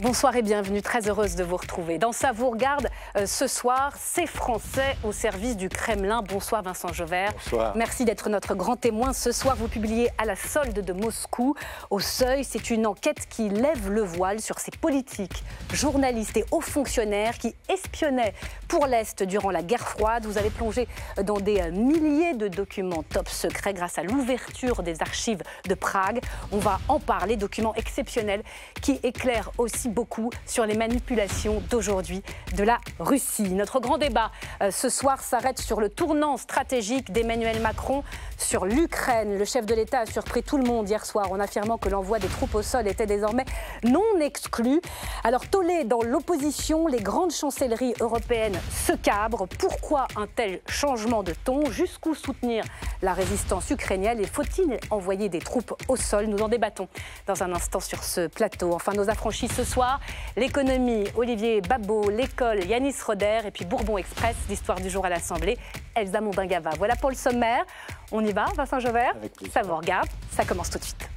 Bonsoir et bienvenue, très heureuse de vous retrouver. Dans sa vous regarde euh, ce soir, C'est Français au service du Kremlin. Bonsoir Vincent Jovert. Bonsoir. Merci d'être notre grand témoin. Ce soir, vous publiez à la solde de Moscou, au seuil. C'est une enquête qui lève le voile sur ces politiques, journalistes et hauts fonctionnaires qui espionnaient pour l'Est durant la guerre froide. Vous avez plongé dans des euh, milliers de documents top secrets grâce à l'ouverture des archives de Prague. On va en parler, documents exceptionnels qui éclairent aussi beaucoup sur les manipulations d'aujourd'hui de la Russie. Notre grand débat euh, ce soir s'arrête sur le tournant stratégique d'Emmanuel Macron sur l'Ukraine. Le chef de l'État a surpris tout le monde hier soir en affirmant que l'envoi des troupes au sol était désormais non exclu. Alors tollé dans l'opposition, les grandes chancelleries européennes se cabrent. Pourquoi un tel changement de ton Jusqu'où soutenir la résistance ukrainienne et faut-il envoyer des troupes au sol Nous en débattons dans un instant sur ce plateau. Enfin, nos affranchis ce soir L'économie, Olivier Babot, l'école, Yanis Roder et puis Bourbon Express, l'histoire du jour à l'Assemblée, Elsa Mondingava. Voilà pour le sommaire. On y va, Vincent Jauvert Ça vous regarde, ça commence tout de suite.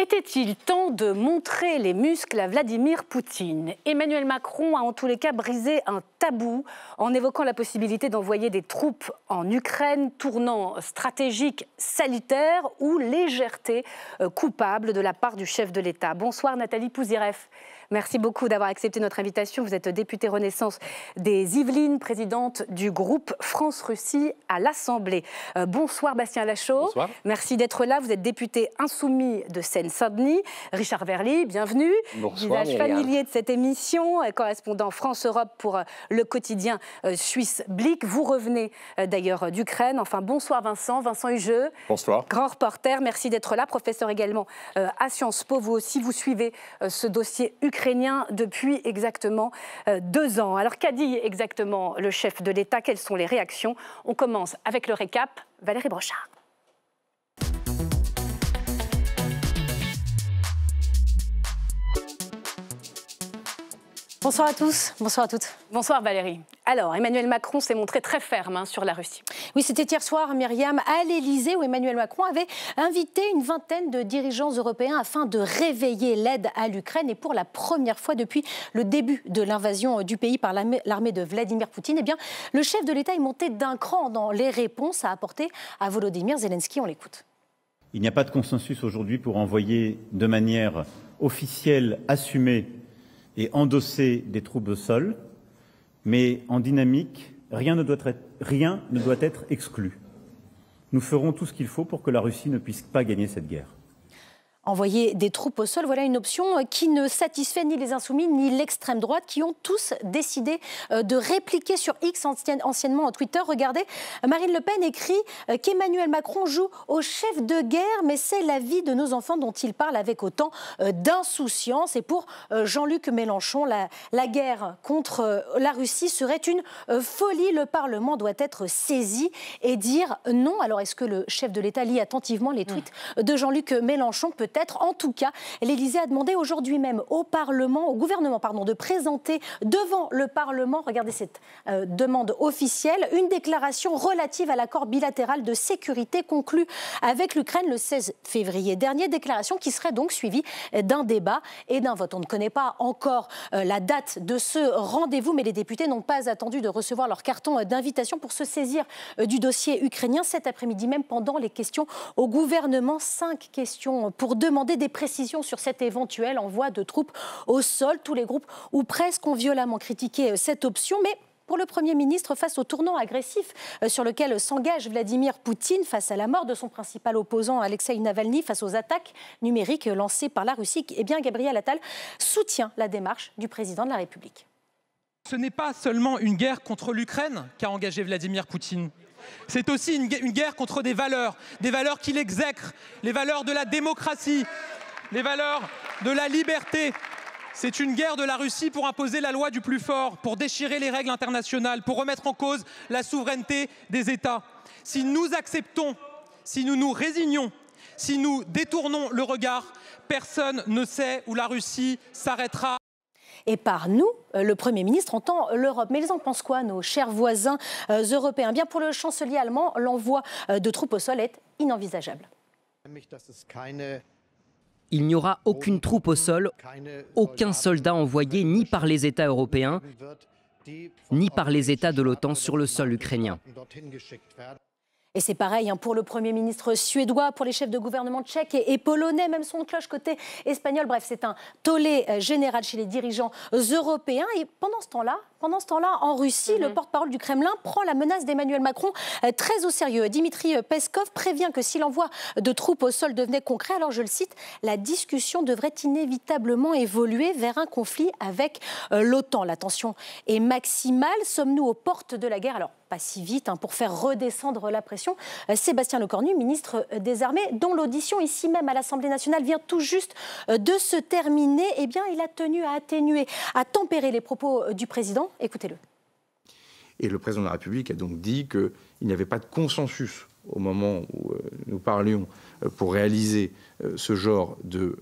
Était-il temps de montrer les muscles à Vladimir Poutine Emmanuel Macron a en tous les cas brisé un tabou en évoquant la possibilité d'envoyer des troupes en Ukraine, tournant stratégique salutaire ou légèreté euh, coupable de la part du chef de l'État. Bonsoir Nathalie Pouziref. Merci beaucoup d'avoir accepté notre invitation. Vous êtes député Renaissance des Yvelines, présidente du groupe France-Russie à l'Assemblée. Euh, bonsoir Bastien Lachaud. Bonsoir. Merci d'être là. Vous êtes député insoumis de Seine-Saint-Denis. Richard Verly, bienvenue. Bonsoir. Visage familier de cette émission, euh, correspondant France-Europe pour euh, le quotidien suisse Blick. Vous revenez d'ailleurs d'Ukraine. Enfin, bonsoir Vincent, Vincent Hugeux. Bonsoir. Grand reporter, merci d'être là. Professeur également à Sciences Po. Vous aussi, vous suivez ce dossier ukrainien depuis exactement euh, deux ans. Alors qu'a dit exactement le chef de l'État Quelles sont les réactions On commence avec le récap. Valérie Brochard. Bonsoir à tous, bonsoir à toutes. Bonsoir Valérie. Alors, Emmanuel Macron s'est montré très ferme hein, sur la Russie. Oui, c'était hier soir, Myriam, à l'Elysée, où Emmanuel Macron avait invité une vingtaine de dirigeants européens afin de réveiller l'aide à l'Ukraine. Et pour la première fois depuis le début de l'invasion du pays par l'armée de Vladimir Poutine, eh bien, le chef de l'État est monté d'un cran dans les réponses à apporter à Volodymyr Zelensky. On l'écoute. Il n'y a pas de consensus aujourd'hui pour envoyer de manière officielle, assumée, et endosser des troubles sol, mais en dynamique, rien ne doit être exclu. Nous ferons tout ce qu'il faut pour que la Russie ne puisse pas gagner cette guerre envoyer des troupes au sol. Voilà une option euh, qui ne satisfait ni les insoumis ni l'extrême droite qui ont tous décidé euh, de répliquer sur X anciennement en Twitter. Regardez, Marine Le Pen écrit euh, qu'Emmanuel Macron joue au chef de guerre, mais c'est la vie de nos enfants dont il parle avec autant d'insouciance. Et pour Jean-Luc Mélenchon, la, guerre contre la Russie serait une folie. Le Parlement doit être saisi et dire non. Alors est-ce que le chef de l'État lit attentivement les hmm. tweets de Jean-Luc Mélenchon en tout cas, l'Élysée a demandé aujourd'hui même au Parlement, au gouvernement, pardon, de présenter devant le Parlement, regardez cette euh, demande officielle, une déclaration relative à l'accord bilatéral de sécurité conclu avec l'Ukraine le 16 février dernier. Déclaration qui serait donc suivie euh, d'un débat et d'un vote. On ne connaît pas encore euh, la date de ce rendez-vous, mais les députés n'ont pas attendu de recevoir leur carton d'invitation pour se saisir du dossier ukrainien cet après-midi même pendant les questions au gouvernement. Cinq questions pour Demander des précisions sur cet éventuel envoi de troupes au sol. Tous les groupes ou presque ont violemment critiqué euh, cette option, mais pour le Premier ministre face au tournant agressif euh, sur lequel s'engage Vladimir Poutine face à la mort de son principal opposant Alexei Navalny, face aux attaques numériques lancées par la Russie. Eh bien, Gabriel Attal soutient la démarche du président de la République. Ce n'est pas seulement une guerre contre l'Ukraine qu'a engagé Vladimir Poutine. C'est aussi une, guerre contre des valeurs, des valeurs qu'il exècre, les valeurs de la démocratie, les valeurs de la liberté. C'est une guerre de la Russie pour imposer la loi du plus fort, pour déchirer les règles internationales, pour remettre en cause la souveraineté des États. Si nous acceptons, si nous nous résignons, si nous détournons le regard, personne ne sait où la Russie s'arrêtera et par nous, euh, le Premier ministre entend l'Europe. Mais ils en pensent quoi, nos chers voisins euh, européens eh Bien pour le chancelier allemand, l'envoi euh, de troupes au sol est inenvisageable. Il n'y aura aucune troupe au sol, aucun soldat envoyé ni par les États européens, ni par les États de l'OTAN sur le sol ukrainien. Et c'est pareil hein, pour le Premier ministre suédois, pour les chefs de gouvernement tchèques et, polonais, même son cloche côté espagnol. Bref, c'est un tollé euh, général chez les dirigeants européens. Et pendant ce temps-là, pendant ce temps-là, en Russie, le mhm. porte-parole du Kremlin prend la menace d'Emmanuel Macron euh, très au sérieux. Dimitri euh, Peskov prévient que si l'envoi de troupes au sol devenait concret, alors je le cite, la discussion devrait inévitablement évoluer vers un conflit avec l'OTAN. La tension est maximale. Sommes-nous aux portes de la guerre Alors, pas si vite, hein, pour faire redescendre la pression. Euh, Sébastien Lecornu, ministre euh, des Armées, dont l'audition ici même à l'Assemblée nationale vient tout juste euh, de se terminer, eh bien, il a tenu à atténuer, à tempérer les propos du président. Écoutez-le. Et le président de la République a donc dit qu'il n'y avait pas de consensus au moment où nous parlions pour réaliser ce genre de,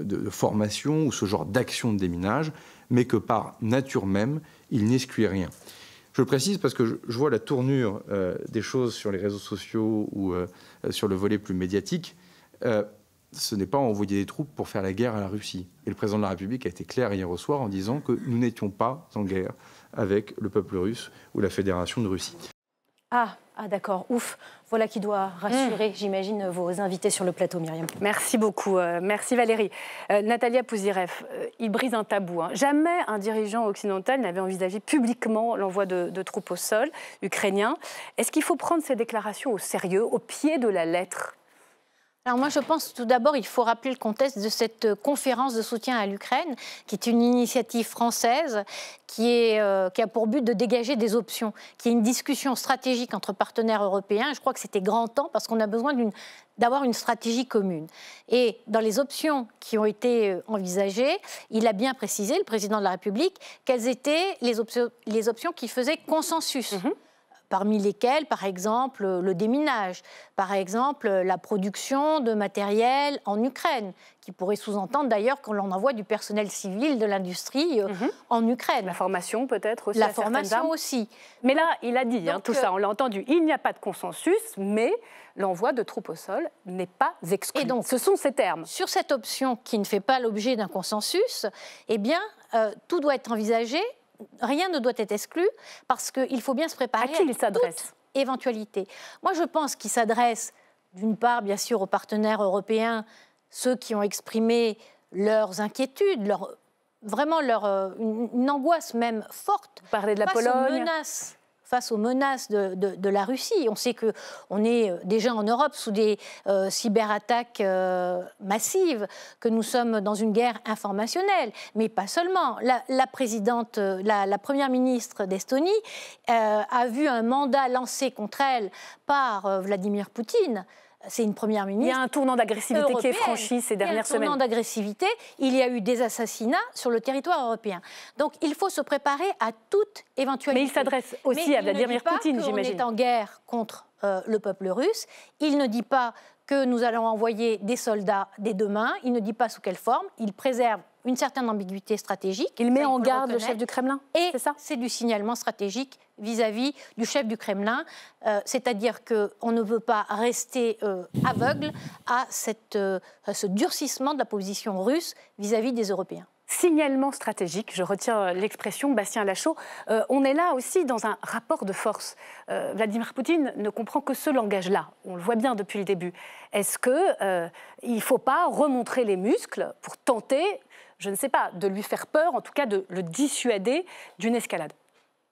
de formation ou ce genre d'action de déminage, mais que par nature même, il n'excluait rien. Je le précise parce que je vois la tournure euh, des choses sur les réseaux sociaux ou euh, euh, sur le volet plus médiatique. ce n'est pas envoyer des troupes pour faire la guerre à la Russie. Et le président de la République a été clair hier au soir en disant que nous n'étions pas en guerre avec le peuple russe ou la Fédération de Russie. Ah, ah d'accord, ouf. Voilà qui doit rassurer, hmm. j'imagine, vos invités sur le plateau, Myriam. Merci beaucoup. Euh, merci Valérie. Euh, Natalia Pouzirev, euh, il brise un tabou. Hein. Jamais un dirigeant occidental n'avait envisagé publiquement l'envoi de, de, troupes au sol ukrainien. Est-ce qu'il faut prendre ces déclarations au sérieux, au pied de la lettre alors moi je pense tout d'abord il faut rappeler le contexte de cette euh, conférence de soutien à l'Ukraine qui est une initiative française euh, qui, a pour but de dégager des options, qui est une discussion stratégique entre partenaires européens. Je crois que c'était grand temps parce qu'on a besoin d'avoir une stratégie commune. Et dans les options qui ont été euh, envisagées, il a bien précisé, le président de la République, quelles étaient les, options qui faisaient consensus. Mm-hmm parmi lesquels, par exemple, euh, le déminage, par exemple, euh, la production de matériel en Ukraine, qui pourrait sous-entendre d'ailleurs qu'on envoie du personnel civil de l'industrie euh, mhm. en Ukraine. La formation peut-être aussi. La formation aussi. Mais là, il a dit hein, tout ça, on l'a entendu, il n'y a pas de consensus, mais l'envoi de troupes au sol n'est pas exclu. Et donc, ce sont ces termes. Sur cette option qui ne fait pas l'objet d'un consensus, eh bien, tout doit être envisagé rien ne doit être exclu parce qu'il faut bien se préparer à, qui éventualité. Moi, je pense qu'il s'adresse d'une part, bien sûr, aux partenaires européens, ceux qui ont exprimé leurs inquiétudes, leur, vraiment leur, euh, une, angoisse même forte. Vous de la Pologne face aux menaces de, la Russie. On sait qu'on est euh, déjà en Europe sous des euh, cyberattaques euh, massives, que nous sommes dans une guerre informationnelle, mais pas seulement. La, présidente, la, première ministre d'Estonie a vu un mandat lancé contre elle par Vladimir Poutine c'est une première ministre. Il y a un tournant d'agressivité qui est franchi ces dernières semaines. Il y a tournant d'agressivité. Il y a eu des assassinats sur le territoire européen. Donc il faut se préparer à toute éventualité. Mais il s'adresse aussi à Vladimir Poutine, j'imagine. Il est en guerre contre euh, le peuple russe. Il ne dit pas que nous allons envoyer des soldats dès demain. Il ne dit pas sous quelle forme. Il préserve une certaine ambiguïté stratégique. Il met en garde le, chef du Kremlin. Et c'est du signalement stratégique vis-à-vis du chef du Kremlin, euh, c'est-à-dire que on ne veut pas rester euh, aveugle à, cette, euh, ce durcissement de la position russe vis-à-vis des Européens signalement stratégique, je retiens l'expression, Bastien Lachaud, on est là aussi dans un rapport de force. Vladimir Poutine ne comprend que ce langage-là, on le voit bien depuis le début. Est-ce qu'il euh, ne faut pas remontrer les muscles pour tenter je ne sais pas, de lui faire peur, en tout cas de le dissuader d'une escalade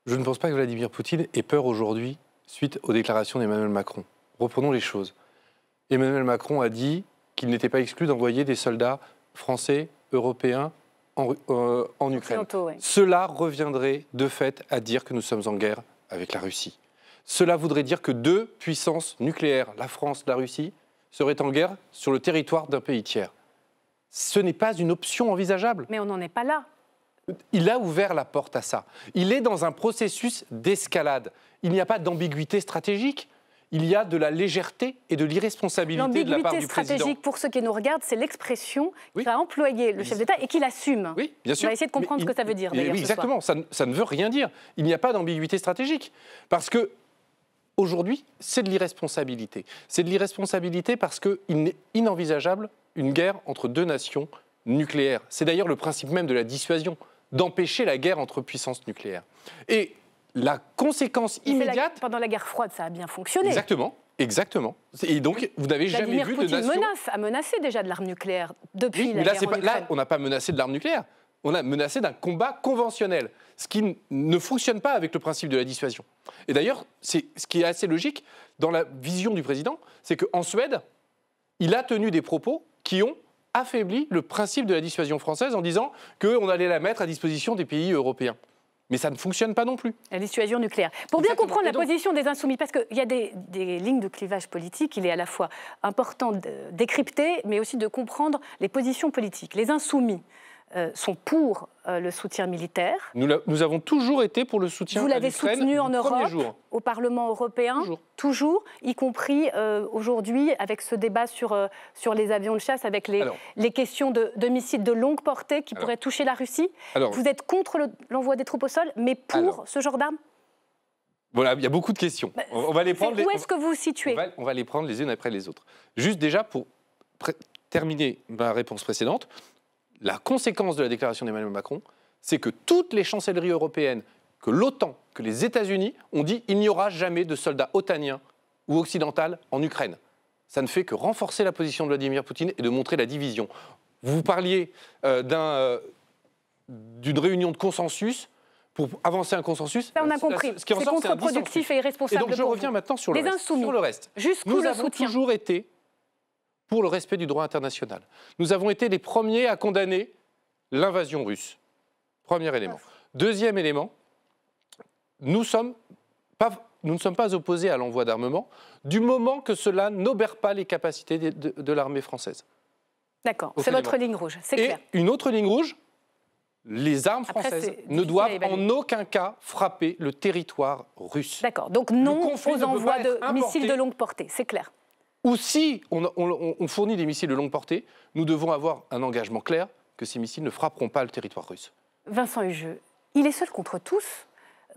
Je ne pense pas que Vladimir Poutine ait peur aujourd'hui suite aux déclarations d'Emmanuel Macron. Reprenons les choses. Emmanuel Macron a dit qu'il n'était pas exclu d'envoyer des soldats français, européens en, euh, Ukraine. Cela reviendrait de fait à dire que nous sommes en guerre avec la Russie. Cela voudrait dire que deux puissances nucléaires, la France, la Russie, seraient en guerre sur le territoire d'un pays tiers ce n'est pas une option envisageable. Mais on n'en est pas là. Il a ouvert la porte à ça. Il est dans un processus d'escalade. Il n'y a pas d'ambiguïté stratégique. Il y a de la légèreté et de l'irresponsabilité de la part du président. L'ambiguïté stratégique, pour ceux qui nous regardent, c'est l'expression qu'il qu'a employée le chef d'État et qu'il assume. Oui, bien sûr. On va essayer de comprendre ce que ça veut dire. Oui, exactement. Ça ça ne veut rien dire. Il n'y a pas d'ambiguïté stratégique. Parce que aujourd'hui, c'est de l'irresponsabilité. C'est de l'irresponsabilité parce qu'il n'est inenvisageable une guerre entre deux nations nucléaires. C'est d'ailleurs le principe même de la dissuasion, d'empêcher la guerre entre puissances nucléaires. Et la conséquence immédiate... pendant la guerre froide, ça a bien fonctionné. Exactement. Exactement. Et donc, vous n'avez jamais vu de nation... menace, a menacé déjà de l'arme nucléaire depuis la guerre froide. Là, on n'a pas menacé de l'arme nucléaire on a menacé d'un combat conventionnel, ce qui ne fonctionne pas avec le principe de la dissuasion. Et d'ailleurs, c'est ce qui est assez logique dans la vision du président, c'est qu'en Suède, il a tenu des propos qui ont affaibli le principe de la dissuasion française en disant qu'on allait la mettre à disposition des pays européens. Mais ça ne fonctionne pas non plus. La dissuasion nucléaire. Pour bien comprendre la position des insoumis, parce qu'il y a des, des, lignes de clivage politique, il est à la fois important de décrypter, mais aussi de comprendre les positions politiques. Les insoumis, euh, sont pour euh, le soutien militaire. Nous, avons toujours été pour le soutien. Vous l'avez soutenu en Europe, au Parlement européen, toujours, y compris euh, aujourd'hui avec ce débat sur, sur les avions de chasse, avec les, les questions de, de, missiles de longue portée qui pourraient toucher la Russie. vous êtes contre l'envoi des troupes au sol, mais pour ce genre d'armes voilà, il y a beaucoup de questions. Bah, on va les prendre. Où est-ce que vous vous situez on va les prendre les unes après les autres. Juste déjà pour terminer ma réponse précédente, la conséquence de la déclaration d'Emmanuel Macron, c'est que toutes les chancelleries européennes, que l'OTAN, que les États-Unis ont dit il n'y aura jamais de soldats otaniens ou occidentaux en Ukraine. Ça ne fait que renforcer la position de Vladimir Poutine et de montrer la division. Vous parliez euh, euh, d'une réunion de consensus pour avancer un consensus. on a compris. Ce contre-productif et irresponsable. donc, je reviens maintenant sur le, sur le reste. Nous avons toujours été pour le respect du droit international. Nous avons été les premiers à condamner l'invasion russe. Premier élément. Deuxième élément, nous, ne sommes pas opposés à l'envoi d'armement du moment que cela n'obère pas les capacités de, l'armée française. D'accord, c'est votre ligne rouge, c'est clair. une autre ligne rouge, les armes françaises ne doivent en aucun cas frapper le territoire russe. D'accord, donc non aux envois de missiles de longue portée, c'est clair. Ou si on, fournit des missiles de longue portée, nous devons avoir un engagement clair que ces missiles ne frapperont pas le territoire russe. Vincent Hugues, il est seul contre tous.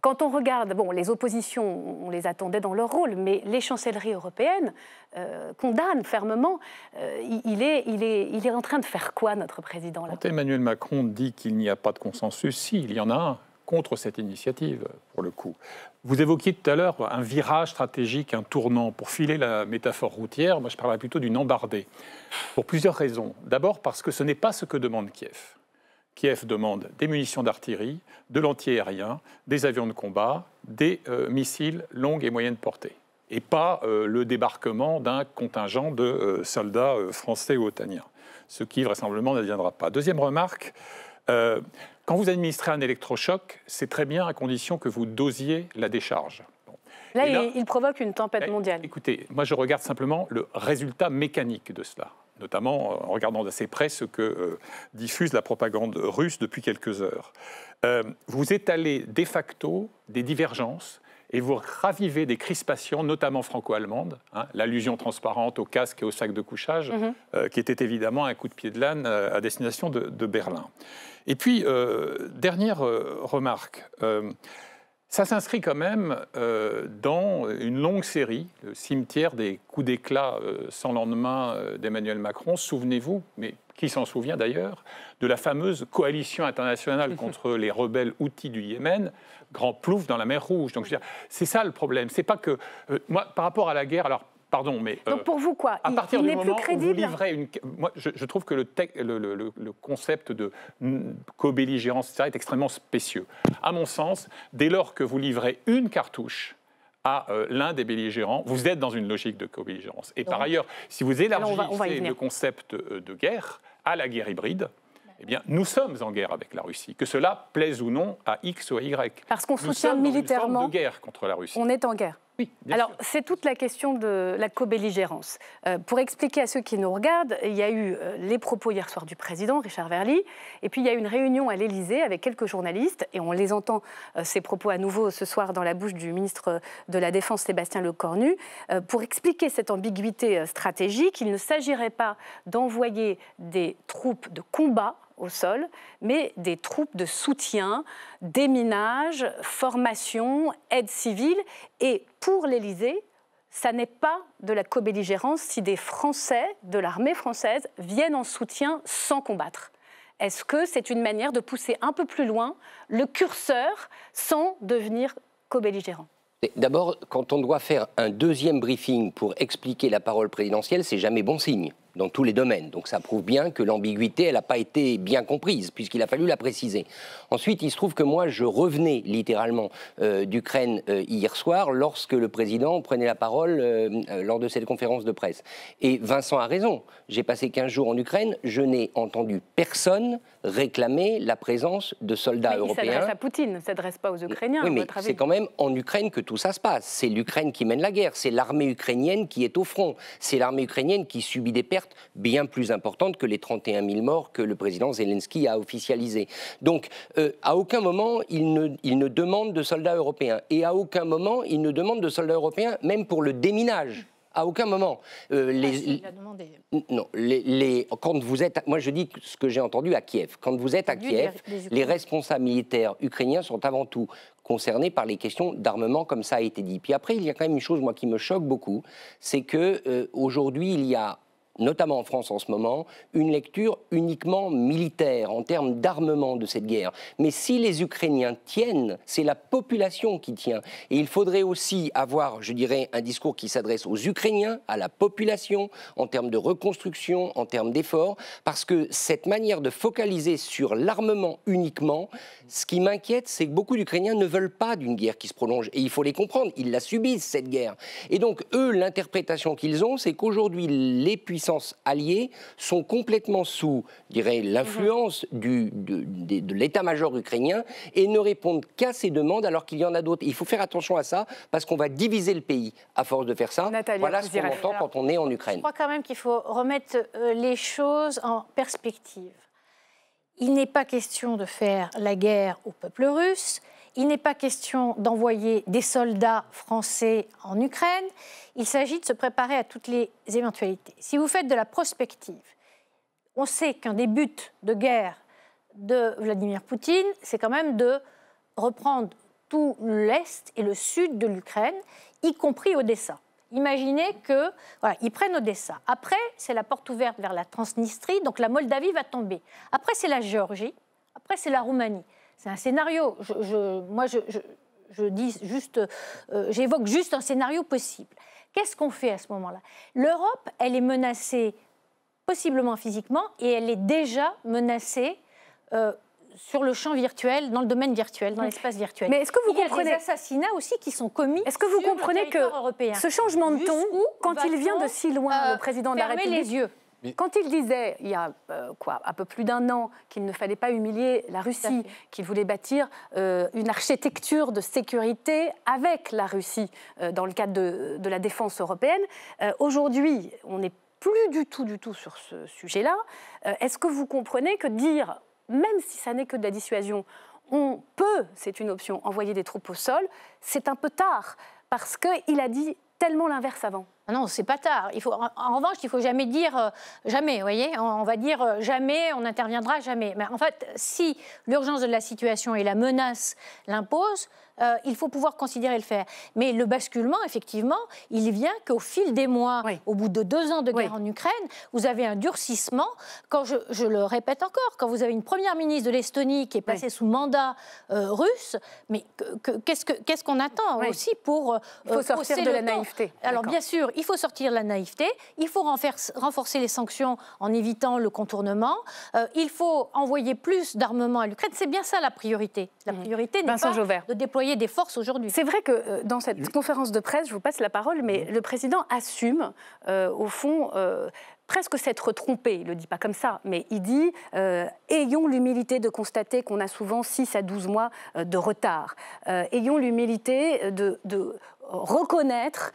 Quand on regarde, bon, les oppositions, on les attendait dans leur rôle, mais les chancelleries européennes euh, condamnent fermement. Euh, il, est, il, est, il est en train de faire quoi, notre président là Emmanuel Macron dit qu'il n'y a pas de consensus, si, il y en a un contre cette initiative, pour le coup. Vous évoquiez tout à l'heure un virage stratégique, un tournant. Pour filer la métaphore routière, moi je parlerais plutôt d'une embardée. Pour plusieurs raisons. D'abord parce que ce n'est pas ce que demande Kiev. Kiev demande des munitions d'artillerie, de l'antiaérien, des avions de combat, des euh, missiles longues et moyennes portées. Et pas euh, le débarquement d'un contingent de euh, soldats français ou otaniens. Ce qui vraisemblablement viendra pas. Deuxième remarque, euh, quand vous administrez un électrochoc, c'est très bien à condition que vous dosiez la décharge. Là, il provoque une tempête eh, mondiale. Écoutez, moi je regarde simplement le résultat mécanique de cela notamment euh, en regardant d'assez près ce que euh, diffuse la propagande russe depuis quelques heures. vous étalez de facto des divergences et vous ravivez des crispations, notamment franco-allemandes. Hein, l'allusion transparente au casque et au sac de couchage, mhm. euh, qui était évidemment un coup de pied de l'âne euh, à destination de, Berlin. Et puis, euh, dernière remarque. ça s'inscrit quand même dans une longue série, le cimetière des coups d'éclat sans lendemain d'Emmanuel Macron. Souvenez-vous, mais qui s'en souvient d'ailleurs, de la fameuse coalition internationale contre les rebelles outils du Yémen, grand plouf dans la mer Rouge. Donc, c'est ça le problème. C'est pas que. Euh, moi, par rapport à la guerre, alors pardon, mais. Euh, Donc pour vous, quoi il, n'est plus crédible ?– Moi, je, trouve que le, le, concept de co-belligérance, etc., est extrêmement spécieux. À mon sens, dès lors que vous livrez une cartouche, à euh, l'un des belligérants, vous êtes dans une logique de co-belligérance. Et par ailleurs, si vous élargissez le concept de guerre à la guerre hybride, eh bien, nous sommes en guerre avec la Russie, que cela plaise ou non à X ou Y. Parce qu'on soutient militairement. guerre contre la Russie. On est en guerre. Oui, Alors, c'est toute la question de la co-belligérance. Euh, pour expliquer à ceux qui nous regardent, il y a eu euh, les propos hier soir du président, Richard Verly, et puis il y a eu une réunion à l'Élysée avec quelques journalistes, et on les entend, euh, ces propos à nouveau ce soir dans la bouche du ministre de la Défense, Sébastien Lecornu, pour expliquer cette ambiguïté stratégique. Il ne s'agirait pas d'envoyer des troupes de combat au sol, mais des troupes de soutien, déminage, formation, aide civile. Et pour l'Élysée, ça n'est pas de la co si des Français de l'armée française viennent en soutien sans combattre. Est-ce que c'est une manière de pousser un peu plus loin le curseur sans devenir co-belligérant D'abord, quand on doit faire un deuxième briefing pour expliquer la parole présidentielle, c'est jamais bon signe dans tous les domaines. Donc ça prouve bien que l'ambiguïté, elle n'a pas été bien comprise, puisqu'il a fallu la préciser. Ensuite, il se trouve que moi, je revenais littéralement euh, d'Ukraine euh, hier soir, lorsque le président prenait la parole euh, lors de cette conférence de presse. Et Vincent a raison. J'ai passé 15 jours en Ukraine, je n'ai entendu personne réclamer la présence de soldats européens. Il s'adresse à Poutine, ne s'adresse pas aux Ukrainiens. Oui, mais c'est quand même en Ukraine que tout ça se passe. C'est l'Ukraine qui mène la guerre, c'est l'armée ukrainienne qui est au front, c'est l'armée ukrainienne qui subit des pertes bien plus importante que les 31 000 morts que le président Zelensky a officialisé. Donc, euh, à aucun moment, il ne, il ne demande de soldats européens. Et à aucun moment, il ne demande de soldats européens, même pour le déminage. À aucun moment. Euh, ah, les, Non, les, quand vous êtes. Moi, je dis ce que j'ai entendu à Kiev. Quand vous êtes à Kiev, les responsables militaires ukrainiens sont avant tout concernés par les questions d'armement, comme ça a été dit. Puis après, il y a quand même une chose, moi, qui me choque beaucoup, c'est que euh, aujourd'hui, il y a notamment en France en ce moment, une lecture uniquement militaire en termes d'armement de cette guerre. Mais si les Ukrainiens tiennent, c'est la population qui tient. Et il faudrait aussi avoir, je dirais, un discours qui s'adresse aux Ukrainiens, à la population, en termes de reconstruction, en termes d'efforts, parce que cette manière de focaliser sur l'armement uniquement, ce qui m'inquiète, c'est que beaucoup d'Ukrainiens ne veulent pas d'une guerre qui se prolonge. Et il faut les comprendre, ils la subissent, cette guerre. Et donc, eux, l'interprétation qu'ils ont, c'est qu'aujourd'hui, les puissants puissances alliées sont complètement sous, dirais, l'influence mhm. de, l'état-major ukrainien et ne répondent qu'à ces demandes alors qu'il y en a d'autres. Il faut faire attention à ça parce qu'on va diviser le pays à force de faire ça. voilà ce qu'on entend quand on est en Ukraine. Je crois quand même qu'il faut remettre euh, les choses en perspective. Il n'est pas question de faire la guerre au peuple russe il n'est pas question d'envoyer des soldats français en Ukraine. Il s'agit de se préparer à toutes les éventualités. Si vous faites de la prospective, on sait qu'un des buts de guerre de Vladimir Poutine, c'est quand même de reprendre tout l'est et le sud de l'Ukraine, y compris Odessa. Imaginez que voilà, ils prennent Odessa. Après, c'est la porte ouverte vers la Transnistrie, donc la Moldavie va tomber. Après, c'est la Géorgie. Après, c'est la Roumanie. C'est un scénario. moi, je, dis juste, euh, j'évoque juste un scénario possible. Qu'est-ce qu'on fait à ce moment-là L'Europe, elle est menacée possiblement physiquement et elle est déjà menacée. Euh, sur le champ virtuel, dans le domaine virtuel, dans l'espace virtuel. Mais est-ce que vous comprenez a assassinats aussi qui sont commis Est-ce que vous comprenez que ce changement de ton, quand il vient de si loin, le président de la République, les yeux. Quand il disait, il y a euh, quoi, un peu plus d'un an, qu'il ne fallait pas humilier la Russie, qu'il voulait bâtir euh, une architecture de sécurité avec la Russie euh, dans le cadre de, de la défense européenne, aujourd'hui, on n'est plus du tout, du tout sur ce sujet-là. Est-ce que vous comprenez que dire, même si ça n'est que de la dissuasion, on peut, c'est une option, envoyer des troupes au sol, c'est un peu tard, parce qu'il a dit tellement l'inverse avant ah non, c'est pas tard. Il faut, en, revanche, il faut jamais dire euh, jamais, vous voyez. On, va dire euh, jamais, on n'interviendra jamais. Mais en fait, si l'urgence de la situation et la menace l'imposent, euh, il faut pouvoir considérer le faire. Mais le basculement, effectivement, il vient qu'au fil des mois, au bout de deux ans de guerre en Ukraine, vous avez un durcissement. Quand je, le répète encore, quand vous avez une première ministre de l'Estonie qui est passée sous mandat euh, russe, mais qu'est-ce qu'on attend aussi pour... Euh, il faut sortir de la naïveté. Alors bien sûr, il faut sortir de la naïveté, il faut renforcer les sanctions en évitant le contournement, il faut envoyer plus d'armement à l'Ukraine. C'est bien ça la priorité. La mmh. priorité n'est pas de déployer des forces aujourd'hui. C'est vrai que euh, dans cette conférence de presse, je vous passe la parole, mais le président assume, euh, au fond, euh, presque s'être trompé, il ne le dit pas comme ça, mais il dit euh, ayons l'humilité de constater qu'on a souvent 6 à 12 mois euh, de retard. Euh, ayons l'humilité de, reconnaître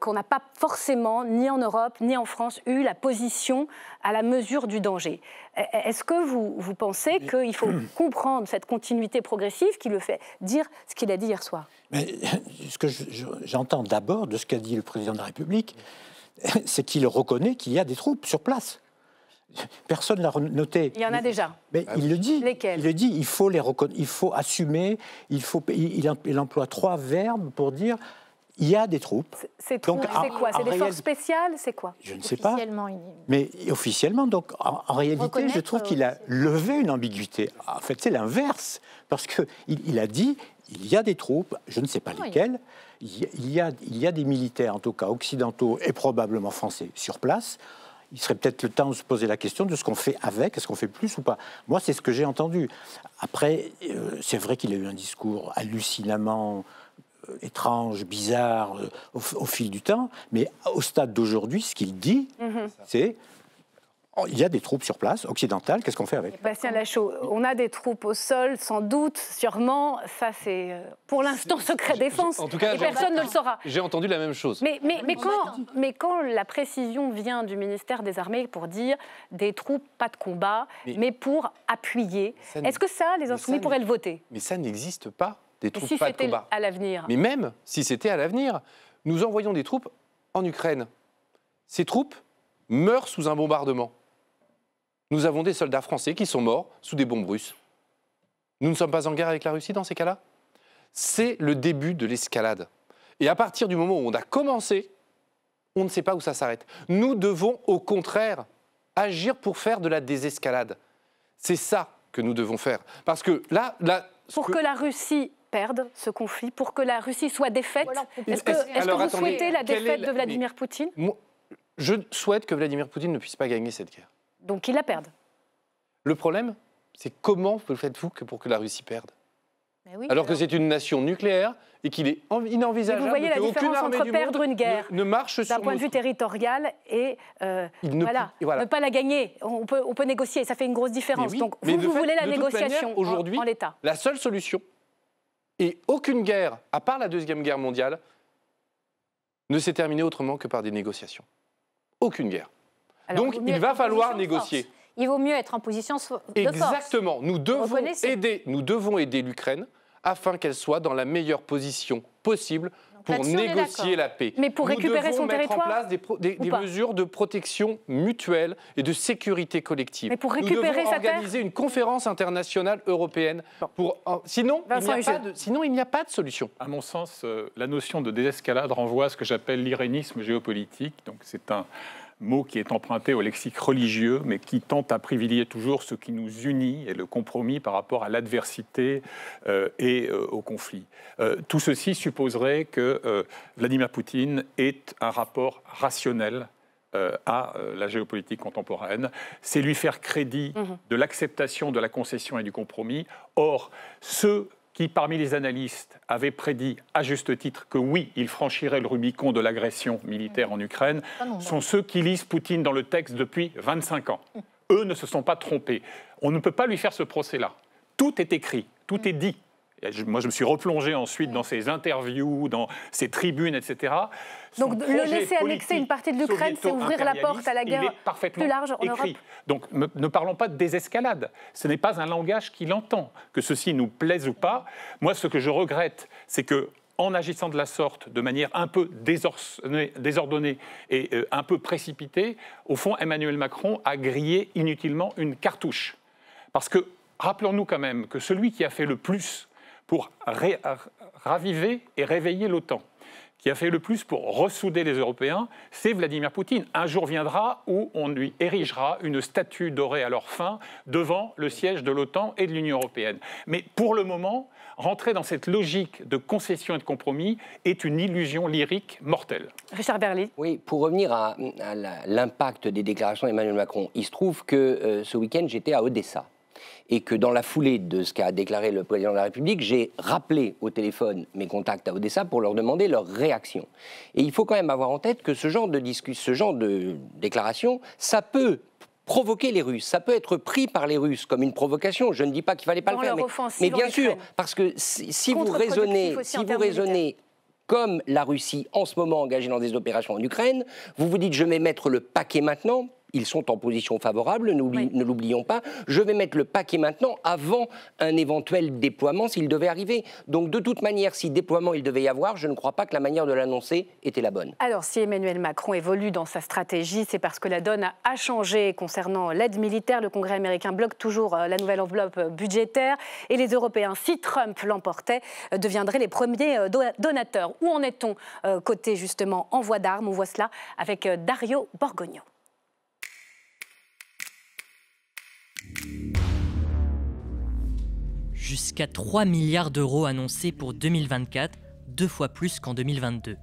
qu'on n'a pas forcément, ni en Europe, ni en France, eu la position à la mesure du danger. E, e, est-ce que vous, pensez qu'il faut comprendre cette continuité progressive qui le fait dire ce qu'il a dit hier soir Mais, Ce que j'entends d'abord de ce qu'a dit le président de la République, c'est qu'il reconnaît qu'il y a des troupes sur place. Personne l'a noté. Il y en a déjà. Mais ah il le dit. Il le dit. Il faut les Il faut assumer. Il faut. Il, emploie trois verbes pour dire. Il y a des troupes. c'est quoi C'est des forces spéciales C'est quoi Je ne sais pas. Mais officiellement, donc, en, réalité, je trouve qu'il a euh, levé une ambiguïté. En fait, c'est l'inverse. Parce qu'il il a dit il y a des troupes, je ne sais pas lesquelles, il y, a, il y a des militaires, en tout cas occidentaux et probablement français, sur place. Il serait peut-être le temps de se poser la question de ce qu'on fait avec, est-ce qu'on fait plus ou pas. Moi, c'est ce que j'ai entendu. Après, euh, c'est vrai qu'il a eu un discours hallucinamment euh, étrange, bizarre, euh, au, fil du temps, mais au stade d'aujourd'hui, ce qu'il dit, mhm. c'est Oh, il y a des troupes sur place, occidentales, qu'est-ce qu'on fait avec Bastien Lachaud, on a des troupes au sol, sans doute, sûrement, ça c'est euh, pour l'instant secret défense, en tout cas, et personne ne le saura. J'ai entendu la même chose. Mais, quand, la précision vient du ministère des Armées pour dire des troupes, pas de combat, mais, pour appuyer, est-ce que ça, les insoumis pourraient le voter Mais ça n'existe pas, des troupes, pas de combat. à l'avenir Mais même si c'était à l'avenir, nous envoyons des troupes en Ukraine. Ces troupes meurent sous un bombardement. Nous avons des soldats français qui sont morts sous des bombes russes. Nous ne sommes pas en guerre avec la Russie dans ces cas-là C'est le début de l'escalade. Et à partir du moment où on a commencé, on ne sait pas où ça s'arrête. Nous devons au contraire agir pour faire de la désescalade. C'est ça que nous devons faire. Parce que là... pour que... la Russie perde ce conflit, pour que la Russie soit défaite Est-ce que, vous souhaitez la défaite de Vladimir Poutine Je souhaite que Vladimir Poutine ne puisse pas gagner cette guerre. Donc qu'ils la perdent. Le problème, c'est comment faites-vous pour que la Russie perde alors, que c'est une nation nucléaire et qu'il est inenvisageable vous voyez la différence entre perdre une guerre ne, marche marche d'un point de vue territorial et, euh, ne, voilà, pas la gagner. On peut, on peut négocier, ça fait une grosse différence. Donc vous, voulez la négociation aujourd'hui en, en l'état. La seule solution, et aucune guerre, à part la Deuxième Guerre mondiale, ne s'est terminée autrement que par des négociations. Aucune guerre. Donc il, va falloir négocier. Il vaut mieux être en position de force. Exactement. Nous devons aider, l'Ukraine afin qu'elle soit dans la meilleure position possible pour négocier la paix. Mais pour récupérer son territoire. en place des, des, des mesures de protection mutuelle et de sécurité collective. Mais pour récupérer Nous devons organiser une conférence internationale européenne. sinon, il n'y a, pas de solution. À mon sens, euh, la notion de désescalade renvoie à ce que j'appelle l'irénisme géopolitique. Donc c'est un mot qui est emprunté au lexique religieux, mais qui tente à privilégier toujours ce qui nous unit et le compromis par rapport à l'adversité euh, et euh, au conflit. Euh, tout ceci supposerait que Vladimir Poutine ait un rapport rationnel à la géopolitique contemporaine. C'est lui faire crédit mmh. de l'acceptation de la concession et du compromis. Or, ce qui, parmi les analystes, avaient prédit à juste titre que oui, il franchirait le Rubicon de l'agression militaire en Ukraine, ah sont ceux qui lisent Poutine dans le texte depuis 25 ans. Eux ne se sont pas trompés. On ne peut pas lui faire ce procès-là. Tout est écrit, tout est dit. Moi, je me suis replongé ensuite dans ces interviews, dans ces tribunes, etc. Donc, le laisser annexer une partie de l'Ukraine, c'est ouvrir la porte à la guerre plus large en Europe. Donc, ne parlons pas de désescalade. Ce n'est pas un langage qu'il entend, que ceci nous plaise ou pas. Moi, ce que je regrette, c'est que en agissant de la sorte, de manière un peu désordonnée, et euh, un peu précipitée, au fond, Emmanuel Macron a grillé inutilement une cartouche. Parce que, rappelons-nous quand même que celui qui a fait le plus pour raviver et réveiller l'OTAN. Qui a fait le plus pour ressouder les Européens, c'est Vladimir Poutine. Un jour viendra où on lui érigera une statue dorée à leur fin devant le siège de l'OTAN et de l'Union européenne. Mais pour le moment, rentrer dans cette logique de concession et de compromis est une illusion lyrique mortelle. Richard Berly. – Oui, pour revenir à, l'impact des déclarations d'Emmanuel Macron, il se trouve que euh, ce week-end, j'étais à Odessa et que dans la foulée de ce qu'a déclaré le président de la République, j'ai rappelé au téléphone mes contacts à Odessa pour leur demander leur réaction. Et il faut quand même avoir en tête que ce genre de, ce genre de déclaration, ça peut provoquer les Russes. Ça peut être pris par les Russes comme une provocation. Je ne dis pas qu'il fallait pas le faire, mais, bien sûr, parce que si, vous raisonnez, si vous raisonnez comme la Russie en ce moment engagée dans des opérations en Ukraine, vous vous dites je vais mettre le paquet maintenant ils sont en position favorable, ne l'oublions pas. Je vais mettre le paquet maintenant avant un éventuel déploiement s'il devait arriver. Donc de toute manière, si déploiement il devait y avoir, je ne crois pas que la manière de l'annoncer était la bonne. Alors si Emmanuel Macron évolue dans sa stratégie, c'est parce que la donne a changé concernant l'aide militaire. Le Congrès américain bloque toujours euh, la nouvelle enveloppe euh, budgétaire et les Européens, si Trump l'emportait, euh, deviendraient les premiers donateurs. Où en est-on côté justement envoi d'armes On voit cela avec Dario Borgogno. Jusqu'à 3 milliards d'euros annoncés pour 2024, deux fois plus qu'en 2022.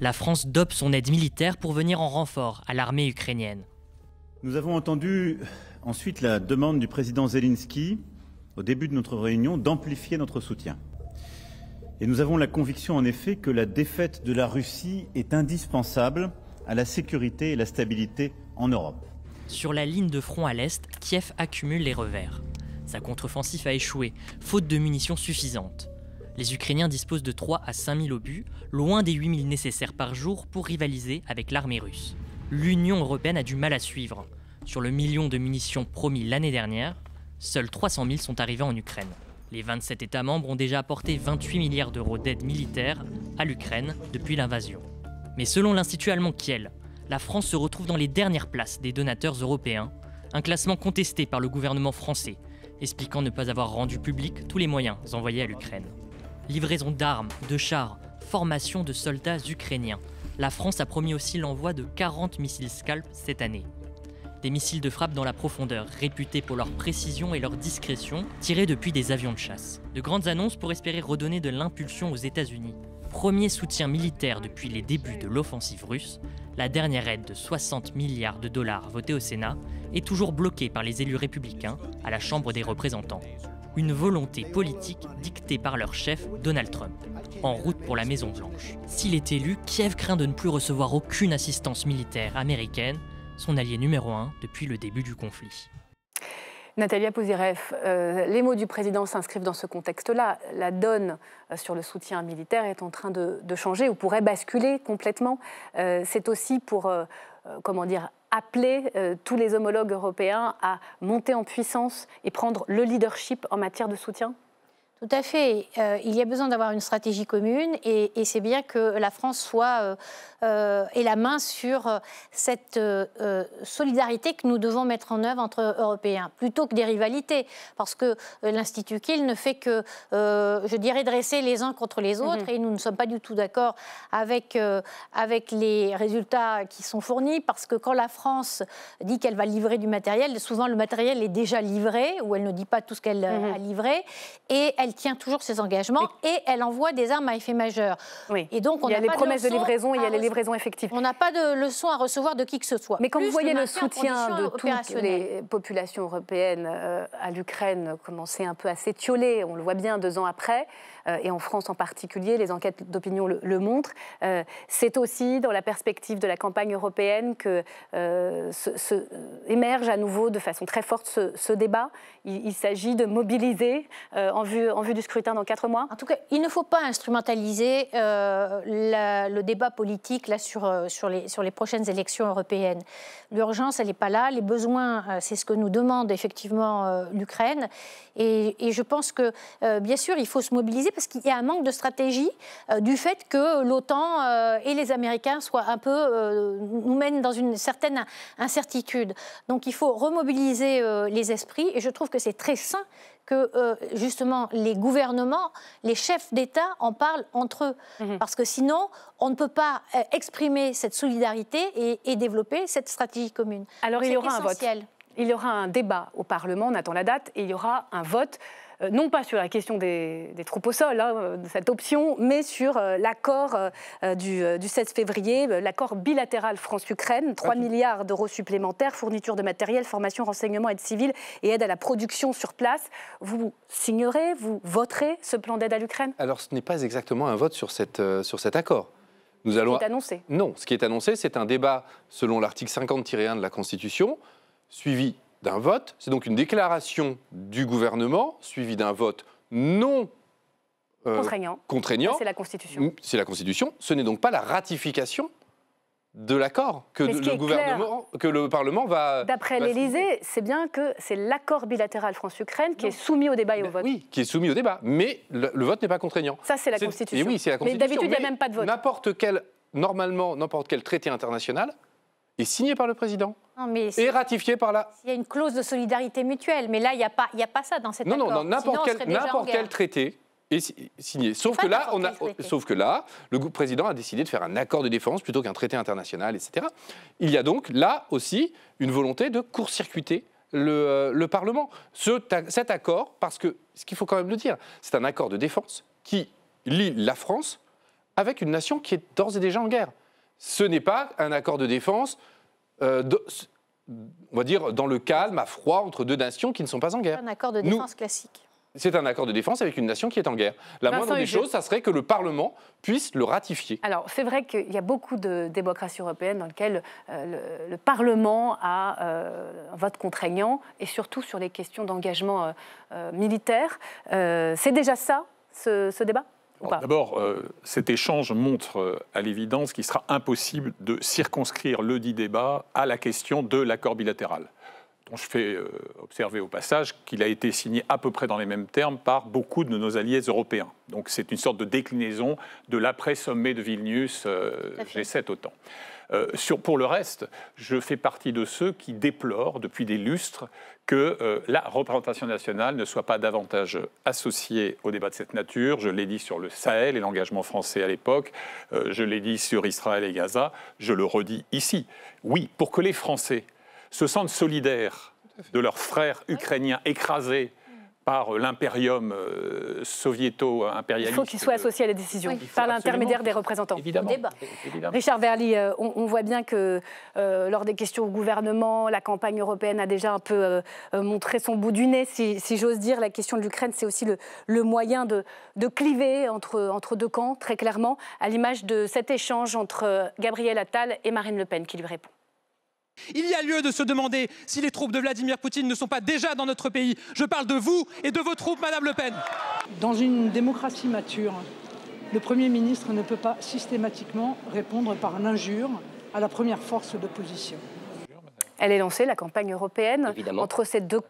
La France dope son aide militaire pour venir en renfort à l'armée ukrainienne. Nous avons entendu euh, ensuite la demande du président Zelensky au début de notre réunion d'amplifier notre soutien. Et nous avons la conviction en effet que la défaite de la Russie est indispensable à la sécurité et la stabilité en Europe. Sur la ligne de front à l'est, Kiev accumule les revers. Sa contre-offensive a échoué, faute de munitions suffisantes. Les Ukrainiens disposent de 3 à 5 000 obus, loin des 8 000 nécessaires par jour pour rivaliser avec l'armée russe. L'Union européenne a du mal à suivre. Sur le million de munitions promis l'année dernière, seuls 300 000 sont arrivés en Ukraine. Les 27 États membres ont déjà apporté 28 milliards d'euros d'aide militaire à l'Ukraine depuis l'invasion. Mais selon l'Institut allemand Kiel, la France se retrouve dans les dernières places des donateurs européens, un classement contesté par le gouvernement français, expliquant ne pas avoir rendu public tous les moyens envoyés à l'Ukraine. Livraison d'armes, de chars, formation de soldats ukrainiens. La France a promis aussi l'envoi de 40 missiles Scalp cette année. Des missiles de frappe dans la profondeur, réputés pour leur précision et leur discrétion, tirés depuis des avions de chasse. De grandes annonces pour espérer redonner de l'impulsion aux États-Unis, premier soutien militaire depuis les débuts de l'offensive russe, la dernière aide de 60 milliards de dollars votée au Sénat est toujours bloquée par les élus républicains à la Chambre des représentants. Une volonté politique dictée par leur chef Donald Trump, en route pour la Maison Blanche. S'il est élu, Kiev craint de ne plus recevoir aucune assistance militaire américaine, son allié numéro un depuis le début du conflit. Natalia Pouzirev, euh, les mots du président s'inscrivent dans ce contexte-là. La donne euh, sur le soutien militaire est en train de, changer ou pourrait basculer complètement. Euh, c'est aussi pour, comment dire, appeler tous les homologues européens à monter en puissance et prendre le leadership en matière de soutien tout à fait. Euh, il y a besoin d'avoir une stratégie commune et, c'est bien que la France soit euh, euh ait la main sur euh, cette solidarité que nous devons mettre en œuvre entre Européens, plutôt que des rivalités, parce que l'Institut Kiel ne fait que, je dirais, dresser les uns contre les mhm. autres et nous ne sommes pas du tout d'accord avec, avec les résultats qui sont fournis, parce que quand la France dit qu'elle va livrer du matériel, souvent le matériel est déjà livré ou elle ne dit pas tout ce qu'elle mhm. a livré et elle elle tient toujours ses engagements et elle envoie des armes à effet majeur. Oui. Et donc, on il y a, les promesses de, livraison et il y a les livraisons effectives. On n'a pas de leçon à recevoir de qui que ce soit. Mais quand vous voyez le, le soutien de toutes les populations européennes euh, à l'Ukraine commencer un peu à s'étioler, on le voit bien deux ans après, euh, et en France en particulier, les enquêtes d'opinion le, montrent. Euh, c'est aussi dans la perspective de la campagne européenne que euh, se, émerge à nouveau de façon très forte ce, débat. Il, s'agit de mobiliser en, vue, en vue du scrutin dans quatre mois. En tout cas, il ne faut pas instrumentaliser le débat politique là, sur, sur, les, sur les prochaines élections européennes. L'urgence, elle n'est pas là. Les besoins, c'est ce que nous demande effectivement l'Ukraine. Et, je pense que, bien sûr, il faut se mobiliser parce qu'il y a un manque de stratégie euh, du fait que l'OTAN euh, et les Américains soient un peu euh, nous mènent dans une certaine incertitude. Donc il faut remobiliser les esprits et je trouve que c'est très sain que justement les gouvernements, les chefs d'État en parlent entre eux. Mm-hmm. Parce que sinon, on ne peut pas exprimer cette solidarité et, développer cette stratégie commune. Alors il y aura un vote. Il y aura un débat au Parlement, on attend la date, et il y aura un vote. Euh, non pas sur la question des, des troupes au sol, hein, euh, cette option, mais sur euh, l'accord du, du, 16 février, l'accord bilatéral France-Ukraine, 3 milliards d'euros supplémentaires, fourniture de matériel, formation, renseignement, aide civile et aide à la production sur place. Vous signerez, vous voterez ce plan d'aide à l'Ukraine Alors ce n'est pas exactement un vote sur, cet accord. Nous allons... annoncé Non, ce qui est annoncé, c'est un débat selon l'article 50-1 de la Constitution, suivi d'un vote. C'est donc une déclaration du gouvernement suivie d'un vote non euh, contraignant. C'est la Constitution. C'est la Constitution. Ce n'est donc pas la ratification de l'accord que le gouvernement, que le Parlement va. D'après l'Élysée, c'est bien que c'est l'accord bilatéral France-Ukraine qui est soumis au débat et au vote. Oui, qui est soumis au débat, mais le, vote n'est pas contraignant. Ça, c'est la Constitution. Mais d'habitude, il n'y a même pas de vote. N'importe quel, normalement, n'importe quel traité international est signé par le président. et ratifié par la. Il y a une clause de solidarité mutuelle, mais là, il n'y a, pas, y a pas ça dans cette non, accord. Non, non, n'importe quel, traité est signé. Sauf que, là, on a, sauf que là, le président a décidé de faire un accord de défense plutôt qu'un traité international, etc. Il y a donc là aussi une volonté de court-circuiter le, euh, le, Parlement. Ce, cet accord, parce que ce qu'il faut quand même le dire, c'est un accord de défense qui lie la France avec une nation qui est d'ores et déjà en guerre ce n'est pas un accord de défense, euh, on va dire, dans le calme, à froid, entre deux nations qui ne sont pas en guerre. Un accord de défense classique. C'est un accord de défense avec une nation qui est en guerre. La moindre des choses, ça serait que le Parlement puisse le ratifier. Alors, c'est vrai qu'il y a beaucoup de démocraties européennes dans lesquelles euh, le, Parlement a euh, un vote contraignant, et surtout sur les questions d'engagement militaire. c'est déjà ça, ce débat D'abord, euh, cet échange montre euh, à l'évidence qu'il sera impossible de circonscrire le dit débat à la question de l'accord bilatéral, dont je fais euh, observer au passage qu'il a été signé à peu près dans les mêmes termes par beaucoup de nos alliés européens. Donc c'est une sorte de déclinaison de l'après-sommet de Vilnius G7 autant. Euh, pour le reste, je fais partie de ceux qui déplorent depuis des lustres que euh, la représentation nationale ne soit pas davantage associée au débat de cette nature. Je l'ai dit sur le Sahel et l'engagement français à l'époque, euh, je l'ai dit sur Israël et Gaza, je le redis ici. Oui, pour que les Français se sentent solidaires de leurs frères ukrainiens écrasés par l'impérium euh, soviéto-impérialiste. Il faut qu'il soit associé à la décision, par l'intermédiaire des représentants. Évidemment. Richard Verly, euh, on, voit bien que euh, lors des questions au gouvernement, la campagne européenne a déjà un peu montré son bout du nez, si, j'ose dire. La question de l'Ukraine, c'est aussi le, moyen de, de, cliver entre, entre deux camps, très clairement, à l'image de cet échange entre Gabriel Attal et Marine Le Pen qui lui répond. Il y a lieu de se demander si les troupes de Vladimir Poutine ne sont pas déjà dans notre pays. Je parle de vous et de vos troupes, Madame Le Pen. Dans une démocratie mature, le Premier ministre ne peut pas systématiquement répondre par l'injure à la première force d'opposition. Elle est lancée, la campagne européenne, entre ces deux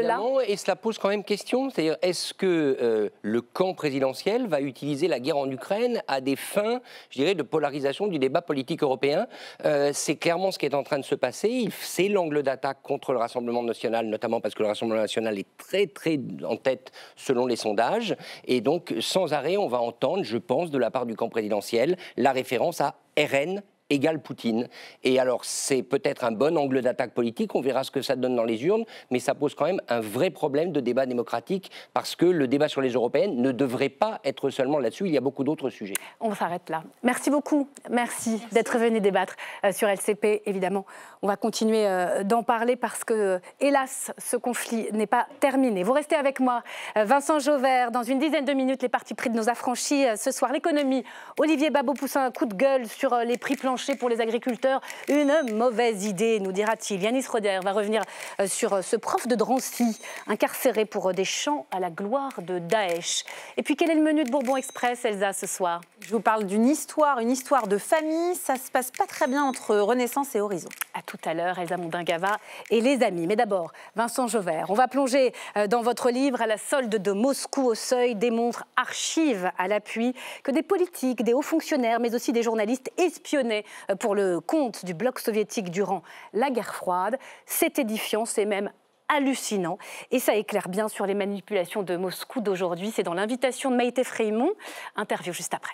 là Et cela pose quand même question, c'est-à-dire est-ce que euh, le camp présidentiel va utiliser la guerre en Ukraine à des fins, je dirais, de polarisation du débat politique européen euh, C'est clairement ce qui est en train de se passer. C'est l'angle d'attaque contre le Rassemblement national, notamment parce que le Rassemblement national est très très en tête selon les sondages. Et donc sans arrêt, on va entendre, je pense, de la part du camp présidentiel, la référence à RN égale Poutine. Et alors, c'est peut-être un bon angle d'attaque politique, on verra ce que ça donne dans les urnes, mais ça pose quand même un vrai problème de débat démocratique, parce que le débat sur les européennes ne devrait pas être seulement là-dessus, il y a beaucoup d'autres sujets. On s'arrête là. Merci beaucoup, merci, d'être venu débattre euh, sur LCP, évidemment. On va continuer euh, d'en parler, parce que, euh, hélas, ce conflit n'est pas terminé. Vous restez avec moi, Vincent Jauvert, dans une dizaine de minutes, les partis pris de nos affranchis ce soir, l'économie, Olivier Babot pousse un coup de gueule sur les prix plans pour les agriculteurs une mauvaise idée, nous dira-t-il. Yanis Roder va revenir euh, sur euh, ce prof de Drancy, incarcéré pour euh, des chants à la gloire de Daesh. Et puis, quel est le menu de Bourbon Express, Elsa, ce soir Je vous parle d'une histoire, une histoire de famille. Ça se passe pas très bien entre Renaissance et Horizon. À tout à l'heure, Elsa Mondingava et les amis. Mais d'abord, Vincent Jauvert, on va plonger dans votre livre à la solde de Moscou au seuil, démontre archives à l'appui que des politiques, des hauts fonctionnaires, mais aussi des journalistes espionnaient euh, pour le compte du bloc soviétique durant la guerre froide. C'est édifiant, c'est même hallucinant. Et ça éclaire bien sur les manipulations de Moscou d'aujourd'hui. C'est dans l'invitation de Maïté Freymont. Interview juste après.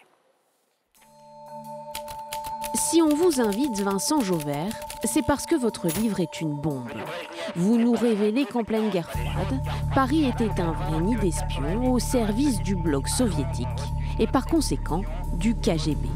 Si on vous invite Vincent Jauvert, c'est parce que votre livre est une bombe. Vous nous révélez qu'en pleine guerre froide, Paris était un vrai nid d'espions au service du bloc soviétique et par conséquent du KGB.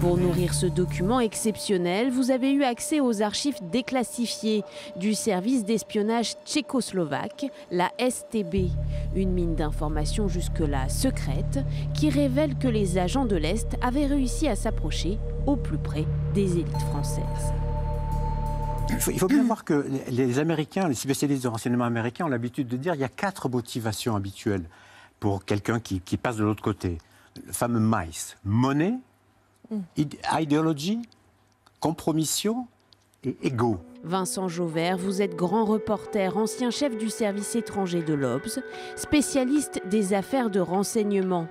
Pour nourrir ce document exceptionnel, vous avez eu accès aux archives déclassifiées du service d'espionnage tchécoslovaque, la STB, une mine d'informations jusque-là secrète qui révèle que les agents de l'Est avaient réussi à s'approcher au plus près des élites françaises. Il faut, bien voir que les Américains, les spécialistes de renseignement américains ont l'habitude de dire qu'il y a quatre motivations habituelles pour quelqu'un qui, passe de l'autre côté. Le fameux MICE, monnaie, Mm. idéologie, compromission et ego. Vincent Jauvert, vous êtes grand reporter, ancien chef du service étranger de l'Obs, spécialiste des affaires de renseignement.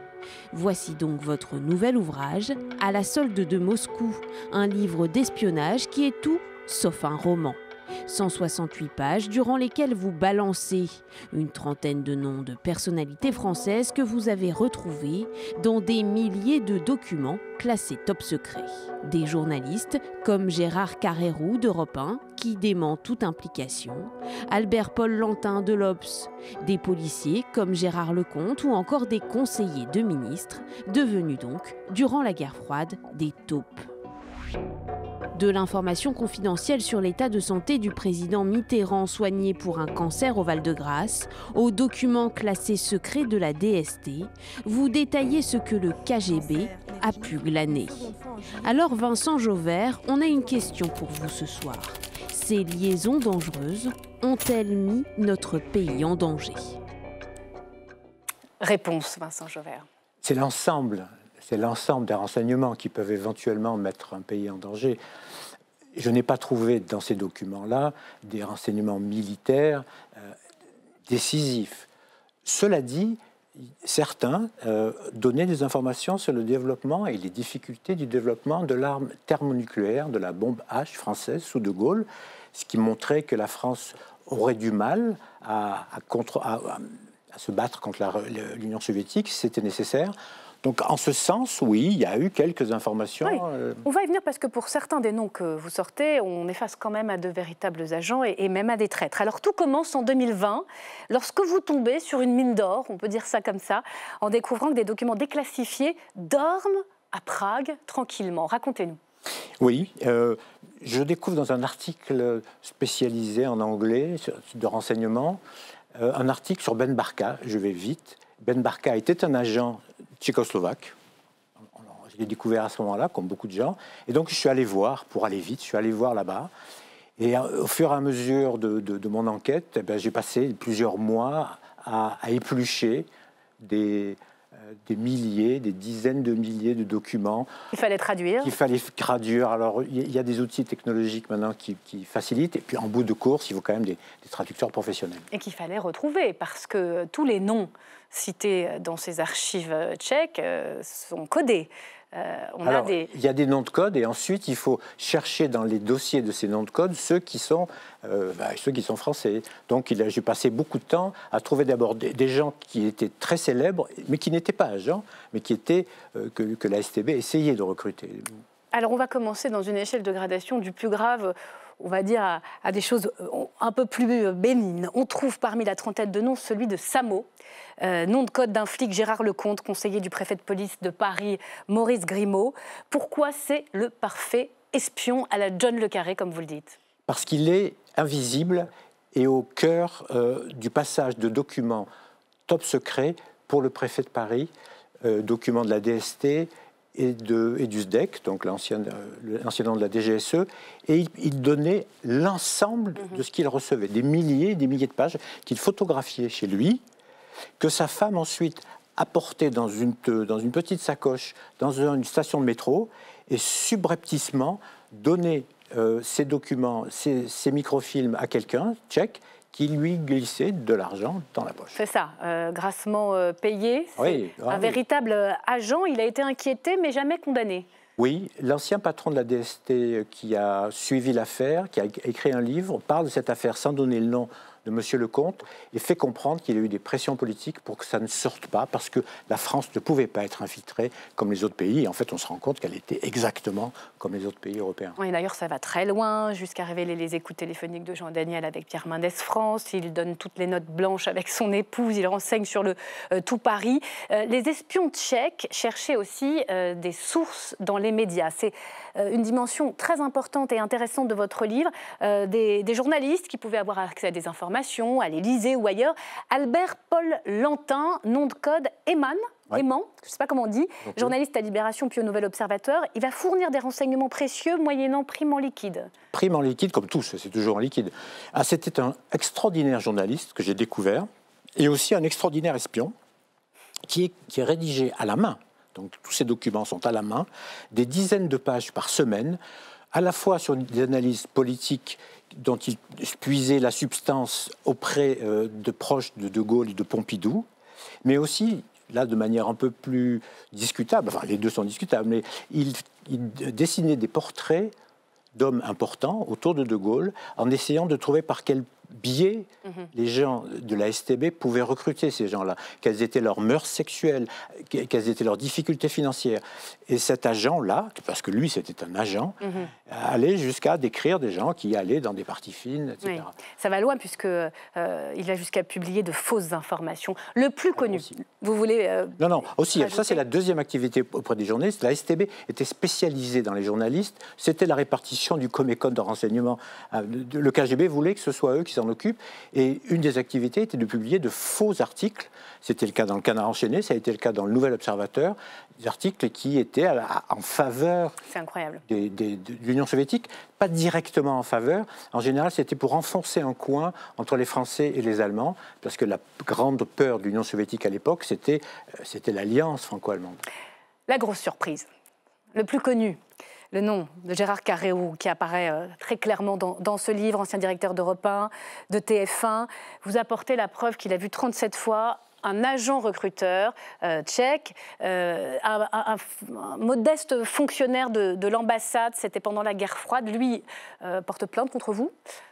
Voici donc votre nouvel ouvrage, À la solde de Moscou, un livre d'espionnage qui est tout sauf un roman. 168 pages durant lesquelles vous balancez une trentaine de noms de personnalités françaises que vous avez retrouvés dans des milliers de documents classés top secret. Des journalistes comme Gérard Carrérou d'Europe 1 qui dément toute implication, Albert-Paul Lantin de l'Obs, des policiers comme Gérard Lecomte ou encore des conseillers de ministres, devenus donc, durant la guerre froide, des taupes de l'information confidentielle sur l'état de santé du président Mitterrand soigné pour un cancer au Val-de-Grâce, aux documents classés secrets de la DST, vous détaillez ce que le KGB a pu glaner. Alors Vincent Jauvert, on a une question pour vous ce soir. Ces liaisons dangereuses ont-elles mis notre pays en danger Réponse, Vincent Jauvert. C'est l'ensemble c'est l'ensemble des renseignements qui peuvent éventuellement mettre un pays en danger. Je n'ai pas trouvé dans ces documents-là des renseignements militaires euh, décisifs. Cela dit, certains euh, donnaient des informations sur le développement et les difficultés du développement de l'arme thermonucléaire, de la bombe H française sous De Gaulle, ce qui montrait que la France aurait du mal à se battre contre l'Union soviétique si c'était nécessaire. Donc en ce sens, oui, il y a eu quelques informations. Euh, on va y venir parce que pour certains des noms que vous sortez, on est face quand même à de véritables agents et, même à des traîtres. Alors tout commence en 2020, lorsque vous tombez sur une mine d'or, on peut dire ça comme ça, en découvrant que des documents déclassifiés dorment à Prague tranquillement. Racontez-nous. Oui, euh, je découvre dans un article spécialisé en anglais de renseignement, euh, un article sur Ben Barka, je vais vite. Ben Barka était un agent tchécoslovaque. Je l'ai découvert à ce moment-là, comme beaucoup de gens. Et donc, je suis allé voir, pour aller vite, je suis allé voir là-bas. Et euh, au fur et à mesure de, de, mon enquête, eh ben, j'ai passé plusieurs mois à éplucher des, des milliers, des dizaines de milliers de documents. Il fallait traduire. Il fallait traduire. Alors, il y a des outils technologiques maintenant qui, facilitent. Et puis, en bout de course, il faut quand même des traducteurs professionnels. Et qu'il fallait retrouver, parce que tous les noms cités dans ces archives tchèques euh, sont codés. Euh, il y a des noms de code et ensuite il faut chercher dans les dossiers de ces noms de code ceux qui sont, euh, bah, ceux qui sont français. Donc j'ai passé beaucoup de temps à trouver d'abord des, gens qui étaient très célèbres, mais qui n'étaient pas agents, mais qui étaient euh, que la STB essayait de recruter. Alors on va commencer dans une échelle de gradation du plus grave on va dire, à, des choses euh, un peu plus euh, bénignes. On trouve parmi la trentaine de noms celui de Samo, euh, nom de code d'un flic Gérard Lecomte, conseiller du préfet de police de Paris Maurice Grimaud. Pourquoi c'est le parfait espion à la John Le Carré, comme vous le dites Parce qu'il est invisible et au cœur du passage de documents top secret pour le préfet de Paris, documents de la DST, et, du SDEC, donc euh, l'ancien nom de la DGSE, et il, donnait l'ensemble mhm. de ce qu'il recevait, des milliers des milliers de pages qu'il photographiait chez lui, que sa femme ensuite apportait dans une, dans une petite sacoche dans une station de métro et subrepticement donnait ces euh, documents, ses ces microfilms à quelqu'un, tchèque, qui lui glissait de l'argent dans la poche. C'est ça, euh, grassement euh, payé. un véritable euh, agent. Il a été inquiété, mais jamais condamné. Oui, l'ancien patron de la DST qui a suivi l'affaire, qui a écrit un livre, parle de cette affaire sans donner le nom de M. Lecomte et fait comprendre qu'il y a eu des pressions politiques pour que ça ne sorte pas, parce que la France ne pouvait pas être infiltrée comme les autres pays. Et en fait, on se rend compte qu'elle était exactement comme les autres pays européens. Et d'ailleurs, ça va très loin, jusqu'à révéler les écoutes téléphoniques de Jean Daniel avec Pierre Mendès France. Il donne toutes les notes blanches avec son épouse. Il renseigne sur le euh, tout Paris. Euh, les espions tchèques cherchaient aussi euh, des sources dans les médias. C'est une dimension très importante et intéressante de votre livre. des journalistes qui pouvaient avoir accès à des informations à l'Élysée ou ailleurs. Albert-Paul Lantin, nom de code Eman, je ne sais pas comment on dit, journaliste à Libération puis au Nouvel Observateur, il va fournir des renseignements précieux moyennant prime en liquide. Prime en liquide, comme tous, c'est toujours en liquide. Ah, C'était un extraordinaire journaliste que j'ai découvert et aussi un extraordinaire espion qui est, qui est rédigé à la main. Donc tous ces documents sont à la main, des dizaines de pages par semaine à la fois sur des analyses politiques dont il puisait la substance auprès euh, de proches de De Gaulle et de Pompidou, mais aussi, là de manière un peu plus discutable, enfin les deux sont discutables, mais il, il dessinait des portraits d'hommes importants autour de De Gaulle en essayant de trouver par quel biais, mhm. les gens de la STB pouvaient recruter ces gens-là, quelles étaient leurs mœurs sexuelles, quelles étaient leurs difficultés financières. Et cet agent-là, parce que lui c'était un agent, mhm. allait jusqu'à décrire des gens qui allaient dans des parties fines, etc. Ça va loin puisque euh, il a jusqu'à publier de fausses informations. Le plus ah, connu, vous voulez... Euh, non, non, aussi, ça c'est la deuxième activité auprès des journalistes. La STB était spécialisée dans les journalistes, c'était la répartition du Comécon de renseignement. Euh, le KGB voulait que ce soit eux qui s'en Et une des activités était de publier de faux articles. C'était le cas dans le Canard enchaîné, ça a été le cas dans le Nouvel Observateur, des articles qui étaient en faveur de l'Union soviétique, pas directement en faveur. En général, c'était pour renforcer un coin entre les Français et les Allemands, parce que la grande peur de l'Union soviétique à l'époque, c'était euh, l'alliance franco-allemande. La grosse surprise, le plus connu, le nom de Gérard Carreau, qui apparaît euh, très clairement dans, ce livre, ancien directeur d'Europe 1, de TF1. Vous apportez la preuve qu'il a vu 37 fois un agent recruteur euh, tchèque, euh, un, modeste fonctionnaire de, l'ambassade, c'était pendant la guerre froide, lui porte plainte contre vous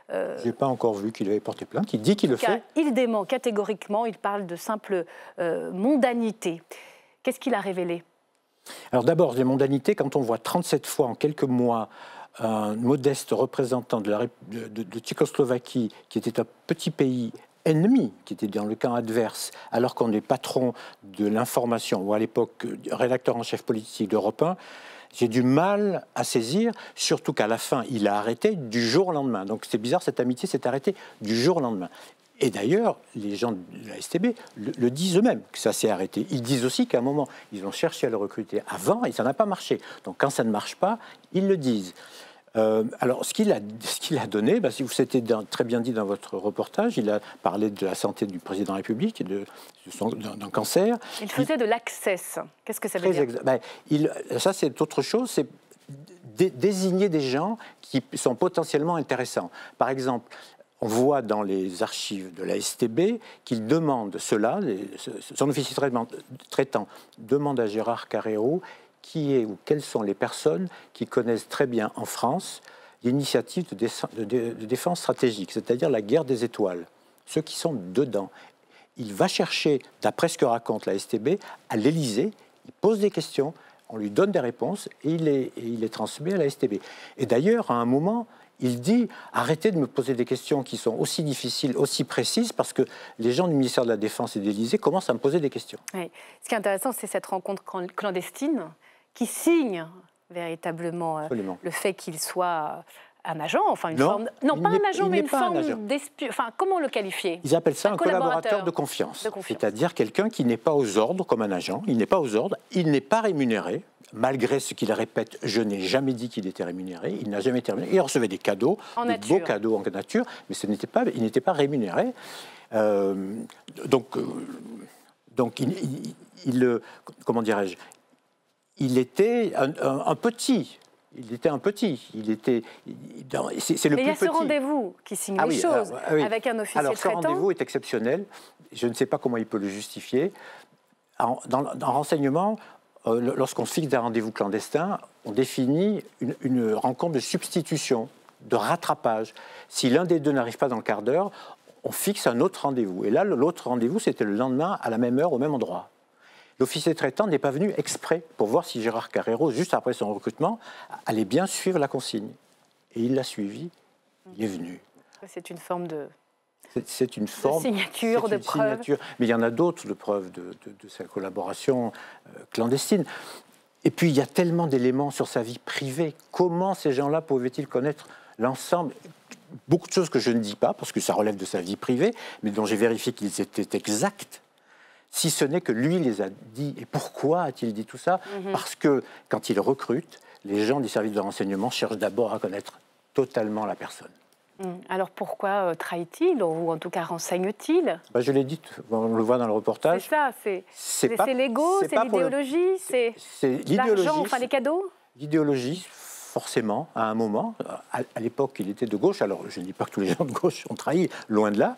Je n'ai pas encore vu qu'il avait porté plainte. Il dit qu'il le fait. Il dément catégoriquement. Il parle de simple mondanité. Qu'est-ce qu'il a révélé alors d'abord, les mondanités, quand on voit 37 fois en quelques mois un modeste représentant de, la, de Tchécoslovaquie, qui était un petit pays ennemi, qui était dans le camp adverse, alors qu'on est patron de l'information, ou à l'époque rédacteur en chef politique d'Europe 1, j'ai du mal à saisir, surtout qu'à la fin, il a arrêté du jour au lendemain. Donc c'est bizarre, cette amitié s'est arrêtée du jour au lendemain. Et d'ailleurs, les gens de la STB le, disent eux-mêmes que ça s'est arrêté. Ils disent aussi qu'à un moment, ils ont cherché à le recruter avant et ça n'a pas marché. Donc quand ça ne marche pas, ils le disent. Euh, alors, ce qu'il a, qu'il a, donné, ben, si vous c'était très bien dit dans votre reportage, il a parlé de la santé du président de la République et d'un cancer. Il faisait de l'accès. Qu'est-ce que ça veut dire ben, il, Ça, c'est autre chose. C'est désigner des gens qui sont potentiellement intéressants. Par exemple, on voit dans les archives de la STB qu'il demande cela, son officier traitant, demande à Gérard Carrero qui est ou quelles sont les personnes qui connaissent très bien en France l'initiative de, défense stratégique, c'est-à-dire la guerre des étoiles, ceux qui sont dedans. Il va chercher, d'après ce que raconte la STB, à l'Élysée, il pose des questions, on lui donne des réponses et il est et il les transmet à la STB. Et d'ailleurs, à un moment, il dit arrêtez de me poser des questions qui sont aussi difficiles, aussi précises, parce que les gens du ministère de la Défense et de l'Élysée commencent à me poser des questions. Ce qui est intéressant, c'est cette rencontre clandestine qui signe véritablement euh, le fait qu'il soit euh, un agent, enfin une forme. Non, pas un agent, mais une forme d'espion. Enfin, comment le qualifier Ils appellent ça un, collaborateur, de confiance. C'est-à-dire quelqu'un qui n'est pas aux ordres comme un agent, il n'est pas aux ordres, il n'est pas rémunéré. Malgré ce qu'il répète, je n'ai jamais dit qu'il était rémunéré, il n'a jamais été rémunéré. Il recevait des cadeaux, des beaux cadeaux en nature, mais ce n'était pas, il n'était pas rémunéré. Euh, donc, euh, donc il, euh, comment dirais-je Il était un petit il était un petit. Il était. C'est le plus petit. Il y a ce rendez-vous qui signe ah les choses alors, ah avec un officier alors, ce rendez-vous est exceptionnel. Je ne sais pas comment il peut le justifier. dans, dans renseignement, euh, lorsqu'on fixe un rendez-vous clandestin, on définit une rencontre de substitution, de rattrapage. Si l'un des deux n'arrive pas dans le quart d'heure, on fixe un autre rendez-vous. Et là, l'autre rendez-vous, c'était le lendemain à la même heure, au même endroit. L'officier traitant n'est pas venu exprès pour voir si Gérard Carrero, juste après son recrutement, allait bien suivre la consigne. Et il l'a suivi, il est venu. C'est une forme de... signature, de preuve. Mais il y en a d'autres de preuve de, de, sa collaboration euh, clandestine. Et puis, il y a tellement d'éléments sur sa vie privée. Comment ces gens-là pouvaient-ils connaître l'ensemble Beaucoup de choses que je ne dis pas, parce que ça relève de sa vie privée, mais dont j'ai vérifié qu'ils étaient exacts si ce n'est que lui les a dit. Et pourquoi a-t-il dit tout ça mhm. Parce que quand il recrute, les gens du service de renseignement cherchent d'abord à connaître totalement la personne. Mhm. Alors pourquoi euh, trahit-il ou en tout cas renseigne-t-il bah, Je l'ai dit, on le voit dans le reportage. C'est ça, c'est c'est l'ego, c'est l'idéologie, c'est l'argent, enfin les cadeaux. L'idéologie, forcément, à un moment. À, à l'époque, il était de gauche. Alors je ne dis pas que tous les gens de gauche ont trahi, loin de là.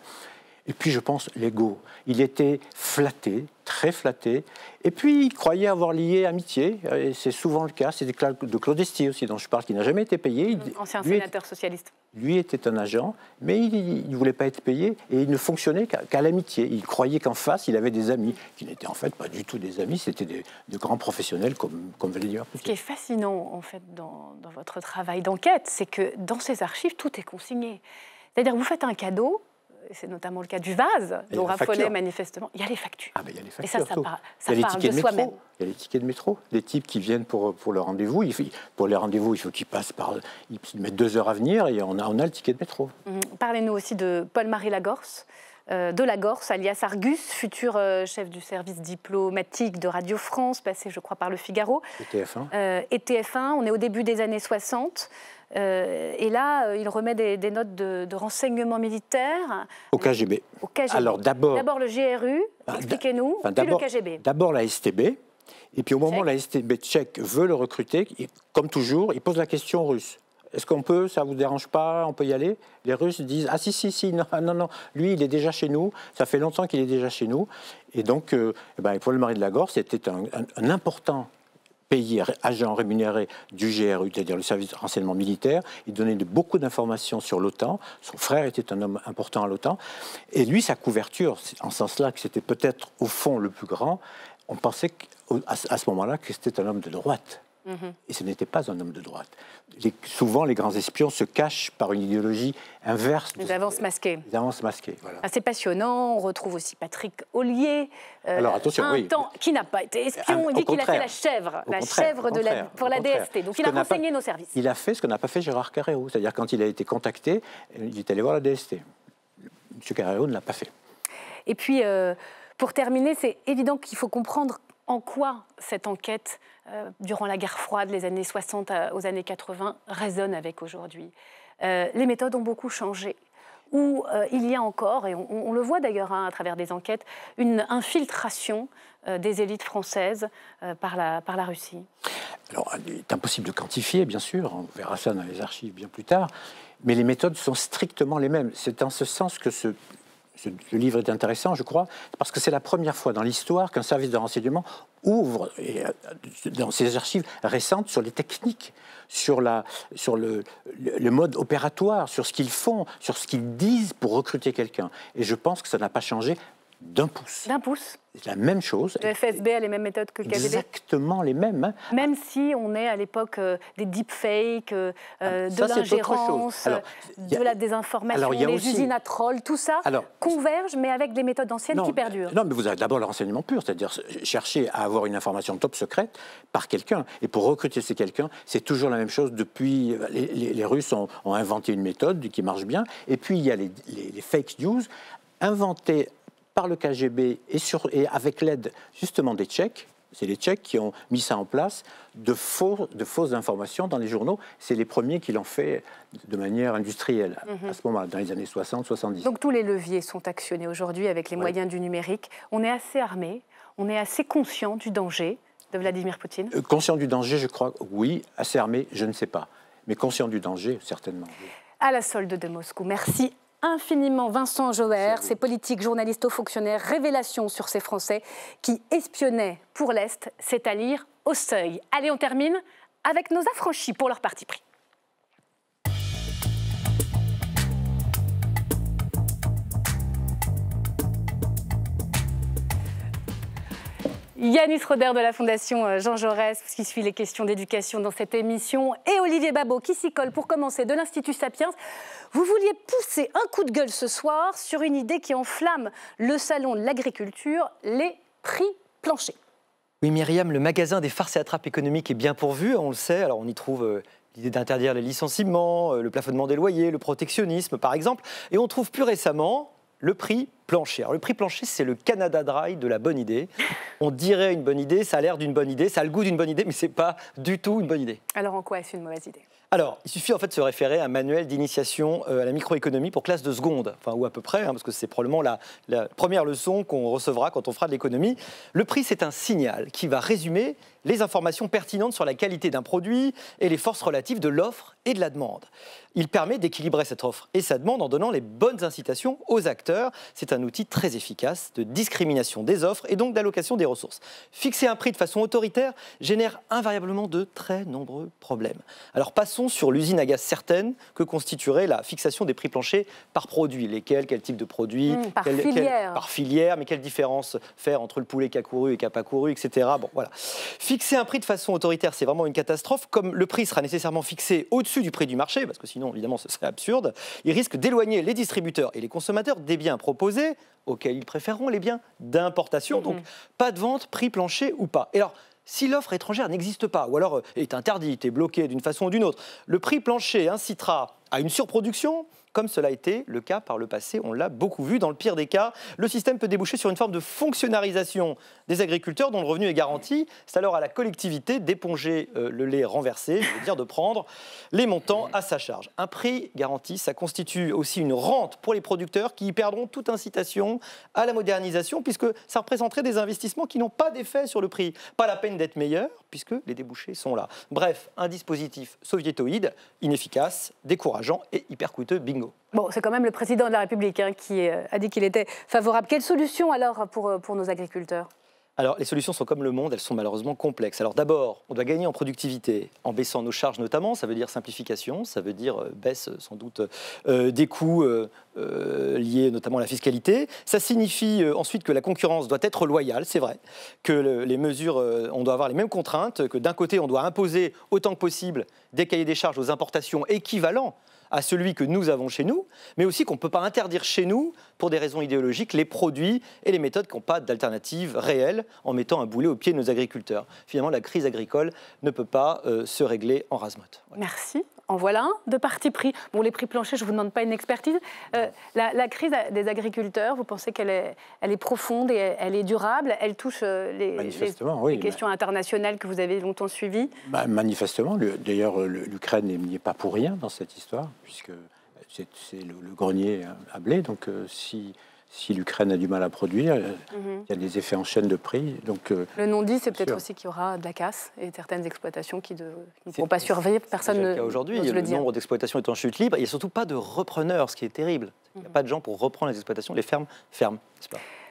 Et puis, je pense, l'ego. Il était flatté, très flatté. Et puis, il croyait avoir lié amitié, euh, et c'est souvent le cas. C'est de Claude aussi, dont je parle, qui n'a jamais été payé. Ancien lui sénateur était, socialiste. Lui était un agent, mais il ne voulait pas être payé, et il ne fonctionnait qu'à l'amitié. Il croyait qu'en face, il avait des amis, qui n'étaient en fait pas du tout des amis, c'était de grands professionnels, comme, comme allez dire. Ce qui est fascinant, en fait, dans, dans votre travail d'enquête, c'est que dans ces archives, tout est consigné. C'est-à-dire, vous faites un cadeau, c'est notamment le cas du vase, dont raffolait manifestement, il y a les factures. Ah, il y a les factures. Et ça, ça, tickets de, Il y a les tickets de métro. Les types qui viennent pour, pour le rendez-vous, pour les rendez-vous, il faut qu'ils passent par. Ils mettent deux heures à venir et on a, on a le ticket de métro. Hum, parlez-nous aussi de Paul-Marie Lagorce. Euh, de la alias Argus, futur euh, chef du service diplomatique de Radio France, passé, je crois, par le Figaro. Et TF1. Euh, et TF1, on est au début des années 60. Euh, et là, euh, il remet des, notes de, renseignement militaire. Au KGB. Alors d'abord. D'abord le GRU, ah, expliquez-nous, puis le KGB. D'abord la STB. Et puis au moment où la STB tchèque veut le recruter, comme toujours, il pose la question russe. Est-ce qu'on peut Ça vous dérange pas On peut y aller Les Russes disent ah si si si non ah, non non. Lui il est déjà chez nous. Ça fait longtemps qu'il est déjà chez nous. Et donc, euh, eh ben, le ben, Paul Marie de la gorge. un, un, un important Pays agent rémunéré du GRU, c'est-à-dire le service de renseignement militaire. Il donnait beaucoup d'informations sur l'OTAN. Son frère était un homme important à l'OTAN. Et lui, sa couverture, en ce sens-là, que c'était peut-être au fond le plus grand, on pensait à ce moment-là que c'était un homme de droite Mhm. Et ce n'était pas un homme de droite. Les, souvent, les grands espions se cachent par une idéologie inverse. Ils avancent masqués. Des voilà. Assez ah, passionnant. On retrouve aussi Patrick Ollier. Euh, Alors attention, un temps, qui n'a pas été espion. on ah, il dit qu'il a fait la chèvre, la chèvre de la, pour la DST. Donc il a renseigné nos services. Il a fait ce qu'on n'a pas fait Gérard Carreau. C'est-à-dire quand il a été contacté, il est allé voir la DST. M. Carreau ne l'a pas fait. Et puis, euh, pour terminer, c'est évident qu'il faut comprendre en quoi cette enquête euh, durant la guerre froide, les années 60 euh, aux années 80, résonne avec aujourd'hui. Euh, les méthodes ont beaucoup changé. Ou il y a encore, et on, le voit d'ailleurs hein, à travers des enquêtes, une infiltration des élites françaises par, la, par la Russie Alors, il est impossible de quantifier, bien sûr, on verra ça dans les archives bien plus tard, mais les méthodes sont strictement les mêmes. C'est en ce sens que ce, le livre est intéressant, je crois, parce que c'est la première fois dans l'histoire qu'un service de renseignement ouvre euh, dans ses archives récentes sur les techniques, sur, la, sur le mode opératoire, sur ce qu'ils font, sur ce qu'ils disent pour recruter quelqu'un. Et je pense que ça n'a pas changé, d'un pouce. pouce. C'est la même chose. Le FSB a les mêmes méthodes que le KGB Exactement les mêmes. Hein. Même si on est à l'époque euh, des deepfakes, euh, ah, euh de l'ingérence, euh, de la désinformation, des usines à trolls, tout ça converge, mais avec des méthodes anciennes qui perdurent. Non, mais vous avez d'abord le renseignement pur, c'est-à-dire chercher à avoir une information top secrète par quelqu'un. Et pour recruter ces quelqu'un, c'est toujours la même chose depuis... Les, Russes ont, inventé une méthode qui marche bien. Et puis, il y a les, fake news inventés par le KGB et, et avec l'aide justement des Tchèques, c'est les Tchèques qui ont mis ça en place, de, faux, de fausses informations dans les journaux. C'est les premiers qui l'ont fait de manière industrielle mhm. à ce moment-là, dans les années 60-70. Donc tous les leviers sont actionnés aujourd'hui avec les moyens du numérique. On est assez armé, on est assez conscient du danger de Vladimir Poutine euh, Conscient du danger, je crois, oui. Assez armé, je ne sais pas. Mais conscient du danger, certainement. À la solde de Moscou. Merci infiniment Vincent Joer, ses politiques, journalistes aux fonctionnaires, révélations sur ces Français qui espionnaient pour l'Est, c'est à lire au seuil. Allez, on termine avec nos affranchis pour leur parti pris. Yanis Roder de la Fondation euh, Jean Jaurès, qui suit les questions d'éducation dans cette émission, et Olivier Babot, qui s'y colle pour commencer, de l'Institut Sapiens. Vous vouliez pousser un coup de gueule ce soir sur une idée qui enflamme le salon de l'agriculture, les prix planchers. Oui, Myriam, le magasin des farces et attrapes économiques est bien pourvu, on le sait. Alors, on y trouve euh, l'idée d'interdire les licenciements, euh, le plafonnement des loyers, le protectionnisme, par exemple. Et on trouve plus récemment, le prix plancher. le prix plancher, c'est le Canada Dry de la bonne idée. On dirait une bonne idée, ça a l'air d'une bonne idée, ça a le goût d'une bonne idée, mais ce n'est pas du tout une bonne idée. Alors en quoi est-ce une mauvaise idée alors, il suffit en fait de se référer à un manuel d'initiation euh, à la microéconomie pour classe de seconde, enfin, ou à peu près, hein, parce que c'est probablement la, première leçon qu'on recevra quand on fera de l'économie. Le prix, c'est un signal qui va résumer les informations pertinentes sur la qualité d'un produit et les forces relatives de l'offre et de la demande. Il permet d'équilibrer cette offre et sa demande en donnant les bonnes incitations aux acteurs. C'est un outil très efficace de discrimination des offres et donc d'allocation des ressources. Fixer un prix de façon autoritaire génère invariablement de très nombreux problèmes. Alors passons sur l'usine à gaz certaine que constituerait la fixation des prix planchers par produit. Lesquels, quel type de produit mmh, par, filière. par filière. Mais quelle différence faire entre le poulet qui a couru et qui n'a pas couru, etc. Bon, voilà. Fixer un prix de façon autoritaire, c'est vraiment une catastrophe. Comme le prix sera nécessairement fixé au-dessus du prix du marché, parce que sinon, évidemment, ce serait absurde, il risque d'éloigner les distributeurs et les consommateurs des biens proposés auxquels ils préféreront les biens d'importation. Mmh. Donc, pas de vente, prix plancher ou pas. Et alors, si l'offre étrangère n'existe pas, ou alors euh, est interdite, et bloquée d'une façon ou d'une autre, le prix plancher incitera à une surproduction, comme cela a été le cas par le passé. On l'a beaucoup vu. Dans le pire des cas, le système peut déboucher sur une forme de fonctionnarisation des agriculteurs dont le revenu est garanti. C'est alors à la collectivité d'éponger euh, le lait renversé, je veux dire de prendre les montants à sa charge. Un prix garanti, ça constitue aussi une rente pour les producteurs qui y perdront toute incitation à la modernisation puisque ça représenterait des investissements qui n'ont pas d'effet sur le prix. Pas la peine d'être meilleur puisque les débouchés sont là. Bref, un dispositif soviétoïde, inefficace, décourageant et hyper coûteux. Bingo. Bon, c'est quand même le président de la République hein, qui euh, a dit qu'il était favorable. Quelle solution alors pour, euh, nos agriculteurs alors, les solutions sont comme le monde, elles sont malheureusement complexes. Alors, d'abord, on doit gagner en productivité, en baissant nos charges notamment. Ça veut dire simplification, ça veut dire euh, baisse sans doute des coûts euh, lié notamment à la fiscalité. Ça signifie euh, ensuite que la concurrence doit être loyale, c'est vrai, que les mesures, euh, on doit avoir les mêmes contraintes, que d'un côté, on doit imposer autant que possible des cahiers des charges aux importations équivalents à celui que nous avons chez nous, mais aussi qu'on ne peut pas interdire chez nous, pour des raisons idéologiques, les produits et les méthodes qui n'ont pas d'alternative réelle en mettant un boulet au pied de nos agriculteurs. Finalement, la crise agricole ne peut pas se régler en rasmote. Merci. En voilà un de parti pris. Bon, les prix planchers, je ne vous demande pas une expertise la, crise des agriculteurs, vous pensez qu'elle est, elle est profonde et elle, est durable Elle touche euh, les, les, questions internationales que vous avez longtemps suivies bah, Manifestement. D'ailleurs, euh, l'Ukraine n'y est pas pour rien dans cette histoire, puisque c'est le, le, grenier hein, à blé. Donc, euh, si si l'Ukraine a du mal à produire, euh, mhm. il y a des effets en chaîne de prix. Donc, euh, le non-dit, c'est peut-être aussi qu'il y aura de la casse et certaines exploitations qui, ne pourront pas survivre. Personne ne. Aujourd'hui, le, le nombre d'exploitations est en chute libre. Il n'y a surtout pas de repreneurs, ce qui est terrible. Il n'y a mhm. pas de gens pour reprendre les exploitations. Les fermes ferment.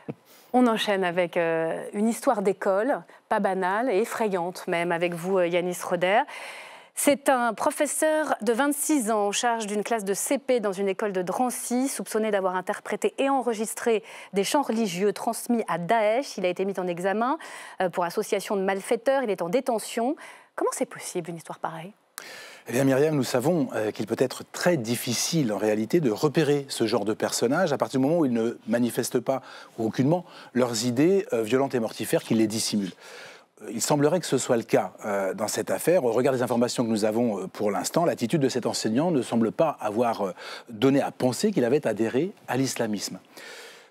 On enchaîne avec euh, une histoire d'école, pas banale et effrayante même, avec vous, Yanis Roder. C'est un professeur de 26 ans en charge d'une classe de CP dans une école de Drancy, soupçonné d'avoir interprété et enregistré des chants religieux transmis à Daesh. Il a été mis en examen euh, pour association de malfaiteurs. Il est en détention. Comment c'est possible une histoire pareille eh bien, Myriam, nous savons euh, qu'il peut être très difficile en réalité de repérer ce genre de personnages à partir du moment où ils ne manifestent pas ou aucunement leurs idées euh, violentes et mortifères qui les dissimulent il semblerait que ce soit le cas euh, dans cette affaire. Au regard des informations que nous avons euh, pour l'instant, l'attitude de cet enseignant ne semble pas avoir euh, donné à penser qu'il avait adhéré à l'islamisme.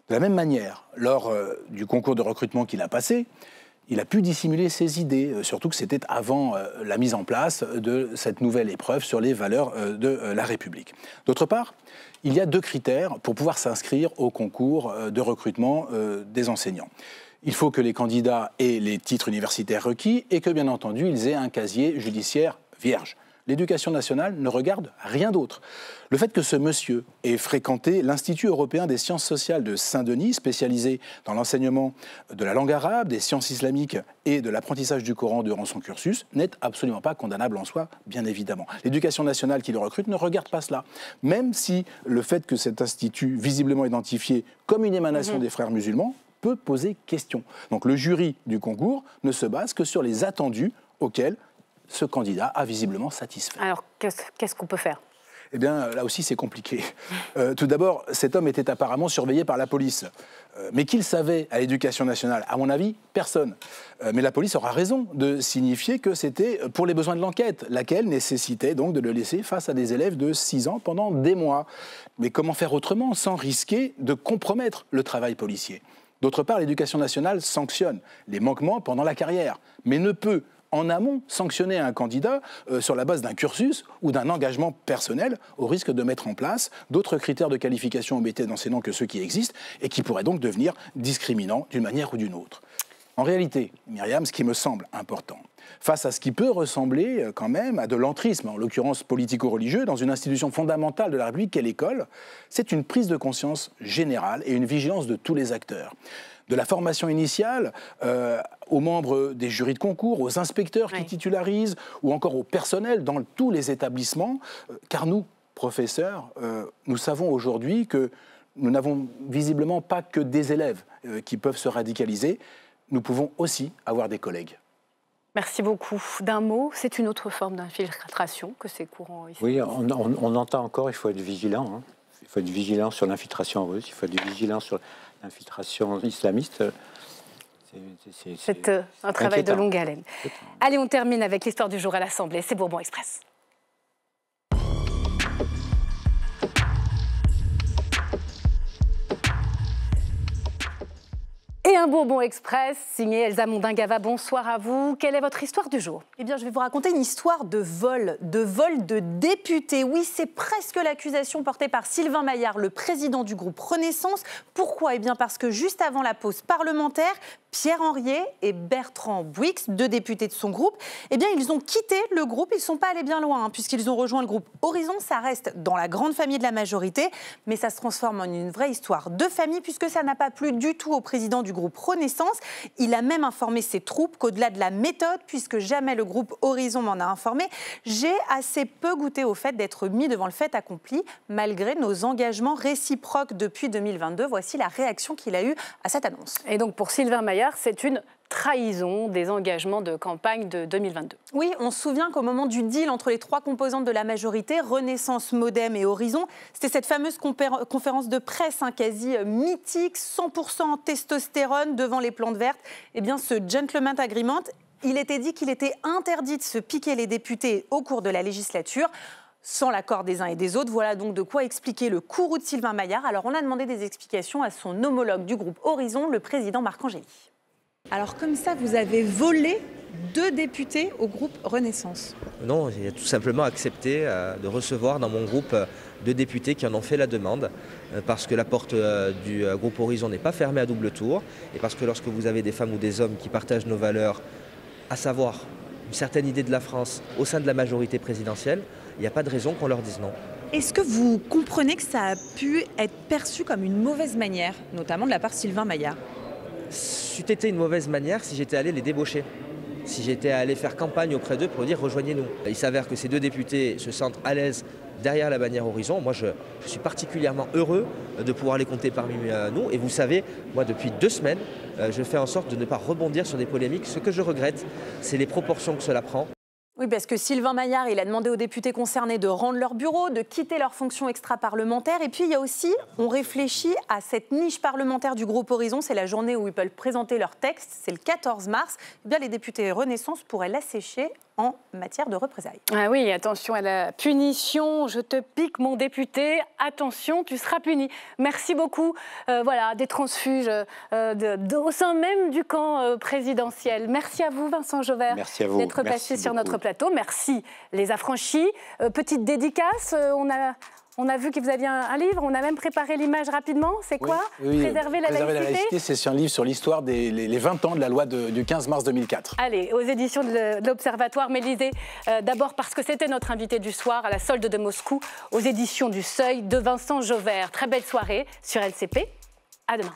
De la même manière, lors du concours de recrutement qu'il a passé, il a pu dissimuler ses idées, surtout que c'était avant la mise en place de cette nouvelle épreuve sur les valeurs de la République. D'autre part, il y a deux critères pour pouvoir s'inscrire au concours de recrutement des enseignants il faut que les candidats aient les titres universitaires requis et que, bien entendu, ils aient un casier judiciaire vierge. L'éducation nationale ne regarde rien d'autre. Le fait que ce monsieur ait fréquenté l'Institut européen des sciences sociales de Saint-Denis, spécialisé dans l'enseignement de la langue arabe, des sciences islamiques et de l'apprentissage du Coran durant son cursus, n'est absolument pas condamnable en soi, bien évidemment. L'éducation nationale qui le recrute ne regarde pas cela. Même si le fait que cet institut, visiblement identifié comme une émanation mhm. des frères musulmans, peut poser question. Donc le jury du concours ne se base que sur les attendus auxquels ce candidat a visiblement satisfait. Alors qu'est-ce qu'on peut faire eh bien, là aussi, c'est compliqué. Euh, tout d'abord, cet homme était apparemment surveillé par la police. Mais euh, mais qu'il savait à l'éducation nationale À mon avis, personne. Euh, mais la police aura raison de signifier que c'était pour les besoins de l'enquête, laquelle nécessitait donc de le laisser face à des élèves de 6 ans pendant des mois. Mais comment faire autrement sans risquer de compromettre le travail policier D'autre part, l'éducation nationale sanctionne les manquements pendant la carrière, mais ne peut en amont sanctionner un candidat euh, sur la base d'un cursus ou d'un engagement personnel au risque de mettre en place d'autres critères de qualification dans métier noms que ceux qui existent et qui pourraient donc devenir discriminants d'une manière ou d'une autre. En réalité, Myriam, ce qui me semble important, face à ce qui peut ressembler euh, quand même à de l'entrisme, en l'occurrence politico-religieux, dans une institution fondamentale de la République qu'est l'école, c'est une prise de conscience générale et une vigilance de tous les acteurs de la formation initiale euh, aux membres des jurys de concours, aux inspecteurs qui titularisent, ou encore au personnel dans tous les établissements, euh, car nous, professeurs, nous savons aujourd'hui que nous n'avons visiblement pas que des élèves qui peuvent se radicaliser, nous pouvons aussi avoir des collègues. Merci beaucoup. D'un mot, c'est une autre forme d'infiltration que ces courants ici. Oui, on, entend encore, il faut être vigilant. Hein. Il faut être vigilant sur l'infiltration russe, il faut être vigilant sur l'infiltration islamiste. C'est euh, un travail de longue haleine. Allez, on termine avec l'histoire du jour à l'Assemblée. C'est Bourbon Express. bonbon Bourbon Express, signé Elsa Mondingava. Bonsoir à vous. Quelle est votre histoire du jour Eh bien, je vais vous raconter une histoire de vol, de vol de députés. Oui, c'est presque l'accusation portée par Sylvain Maillard, le président du groupe Renaissance. Pourquoi Eh bien, parce que juste avant la pause parlementaire, Pierre Henriet et Bertrand Bouix, deux députés de son groupe, eh bien, ils ont quitté le groupe. Ils ne sont pas allés bien loin, hein, puisqu'ils ont rejoint le groupe Horizon. Ça reste dans la grande famille de la majorité, mais ça se transforme en une vraie histoire de famille, puisque ça n'a pas plu du tout au président du groupe au Il a même informé ses troupes qu'au-delà de la méthode, puisque jamais le groupe Horizon m'en a informé, j'ai assez peu goûté au fait d'être mis devant le fait accompli, malgré nos engagements réciproques depuis 2022. Voici la réaction qu'il a eue à cette annonce. Et donc pour Sylvain Maillard, c'est une trahison des engagements de campagne de 2022. Oui, on se souvient qu'au moment du deal entre les trois composantes de la majorité, Renaissance, Modem et Horizon, c'était cette fameuse conférence de presse un hein, quasi euh, mythique, 100% testostérone devant les plantes vertes. Eh bien, ce gentleman agreement, il était dit qu'il était interdit de se piquer les députés au cours de la législature sans l'accord des uns et des autres. Voilà donc de quoi expliquer le courroux de Sylvain Maillard. Alors on a demandé des explications à son homologue du groupe Horizon, le président Marc Angéli. Alors comme ça, vous avez volé deux députés au groupe Renaissance Non, j'ai tout simplement accepté euh, de recevoir dans mon groupe euh, deux députés qui en ont fait la demande, euh, parce que la porte du groupe Horizon n'est pas fermée à double tour, et parce que lorsque vous avez des femmes ou des hommes qui partagent nos valeurs, à savoir une certaine idée de la France au sein de la majorité présidentielle, il n'y a pas de raison qu'on leur dise non. Est-ce que vous comprenez que ça a pu être perçu comme une mauvaise manière, notamment de la part de Sylvain Maillard c'eût été une mauvaise manière si j'étais allé les débaucher si j'étais allé faire campagne auprès d'eux pour dire rejoignez-nous. Il s'avère que ces deux députés se sentent à l'aise derrière la bannière Horizon. Moi, je, je, suis particulièrement heureux de pouvoir les compter parmi euh, nous. Et vous savez, moi, depuis deux semaines, euh, je fais en sorte de ne pas rebondir sur des polémiques. Ce que je regrette, c'est les proportions que cela prend. Oui, parce que Sylvain Maillard, il a demandé aux députés concernés de rendre leur bureau, de quitter leur fonction extra-parlementaire. Et puis, il y a aussi, on réfléchit à cette niche parlementaire du groupe Horizon. C'est la journée où ils peuvent présenter leur texte. C'est le 14 mars. Eh bien, les députés Renaissance pourraient l'assécher en matière de représailles. Ah oui, attention à la punition, je te pique mon député, attention, tu seras puni. Merci beaucoup. Euh, voilà, des transfuges euh, au sein même du camp euh, présidentiel. Merci à vous, Vincent Jauvert, d'être passé sur notre plateau. Merci les affranchis. petite dédicace, on a on a vu que vous aviez un, livre, on a même préparé l'image rapidement. C'est quoi Préserver, la, préserver la laïcité C'est un livre sur l'histoire des les, 20 ans de la loi du 15 mars 2004. Allez, aux éditions de l'Observatoire, mélisée euh, d'abord parce que c'était notre invité du soir à la solde de Moscou, aux éditions du Seuil de Vincent Jauvert. Très belle soirée sur LCP. À demain.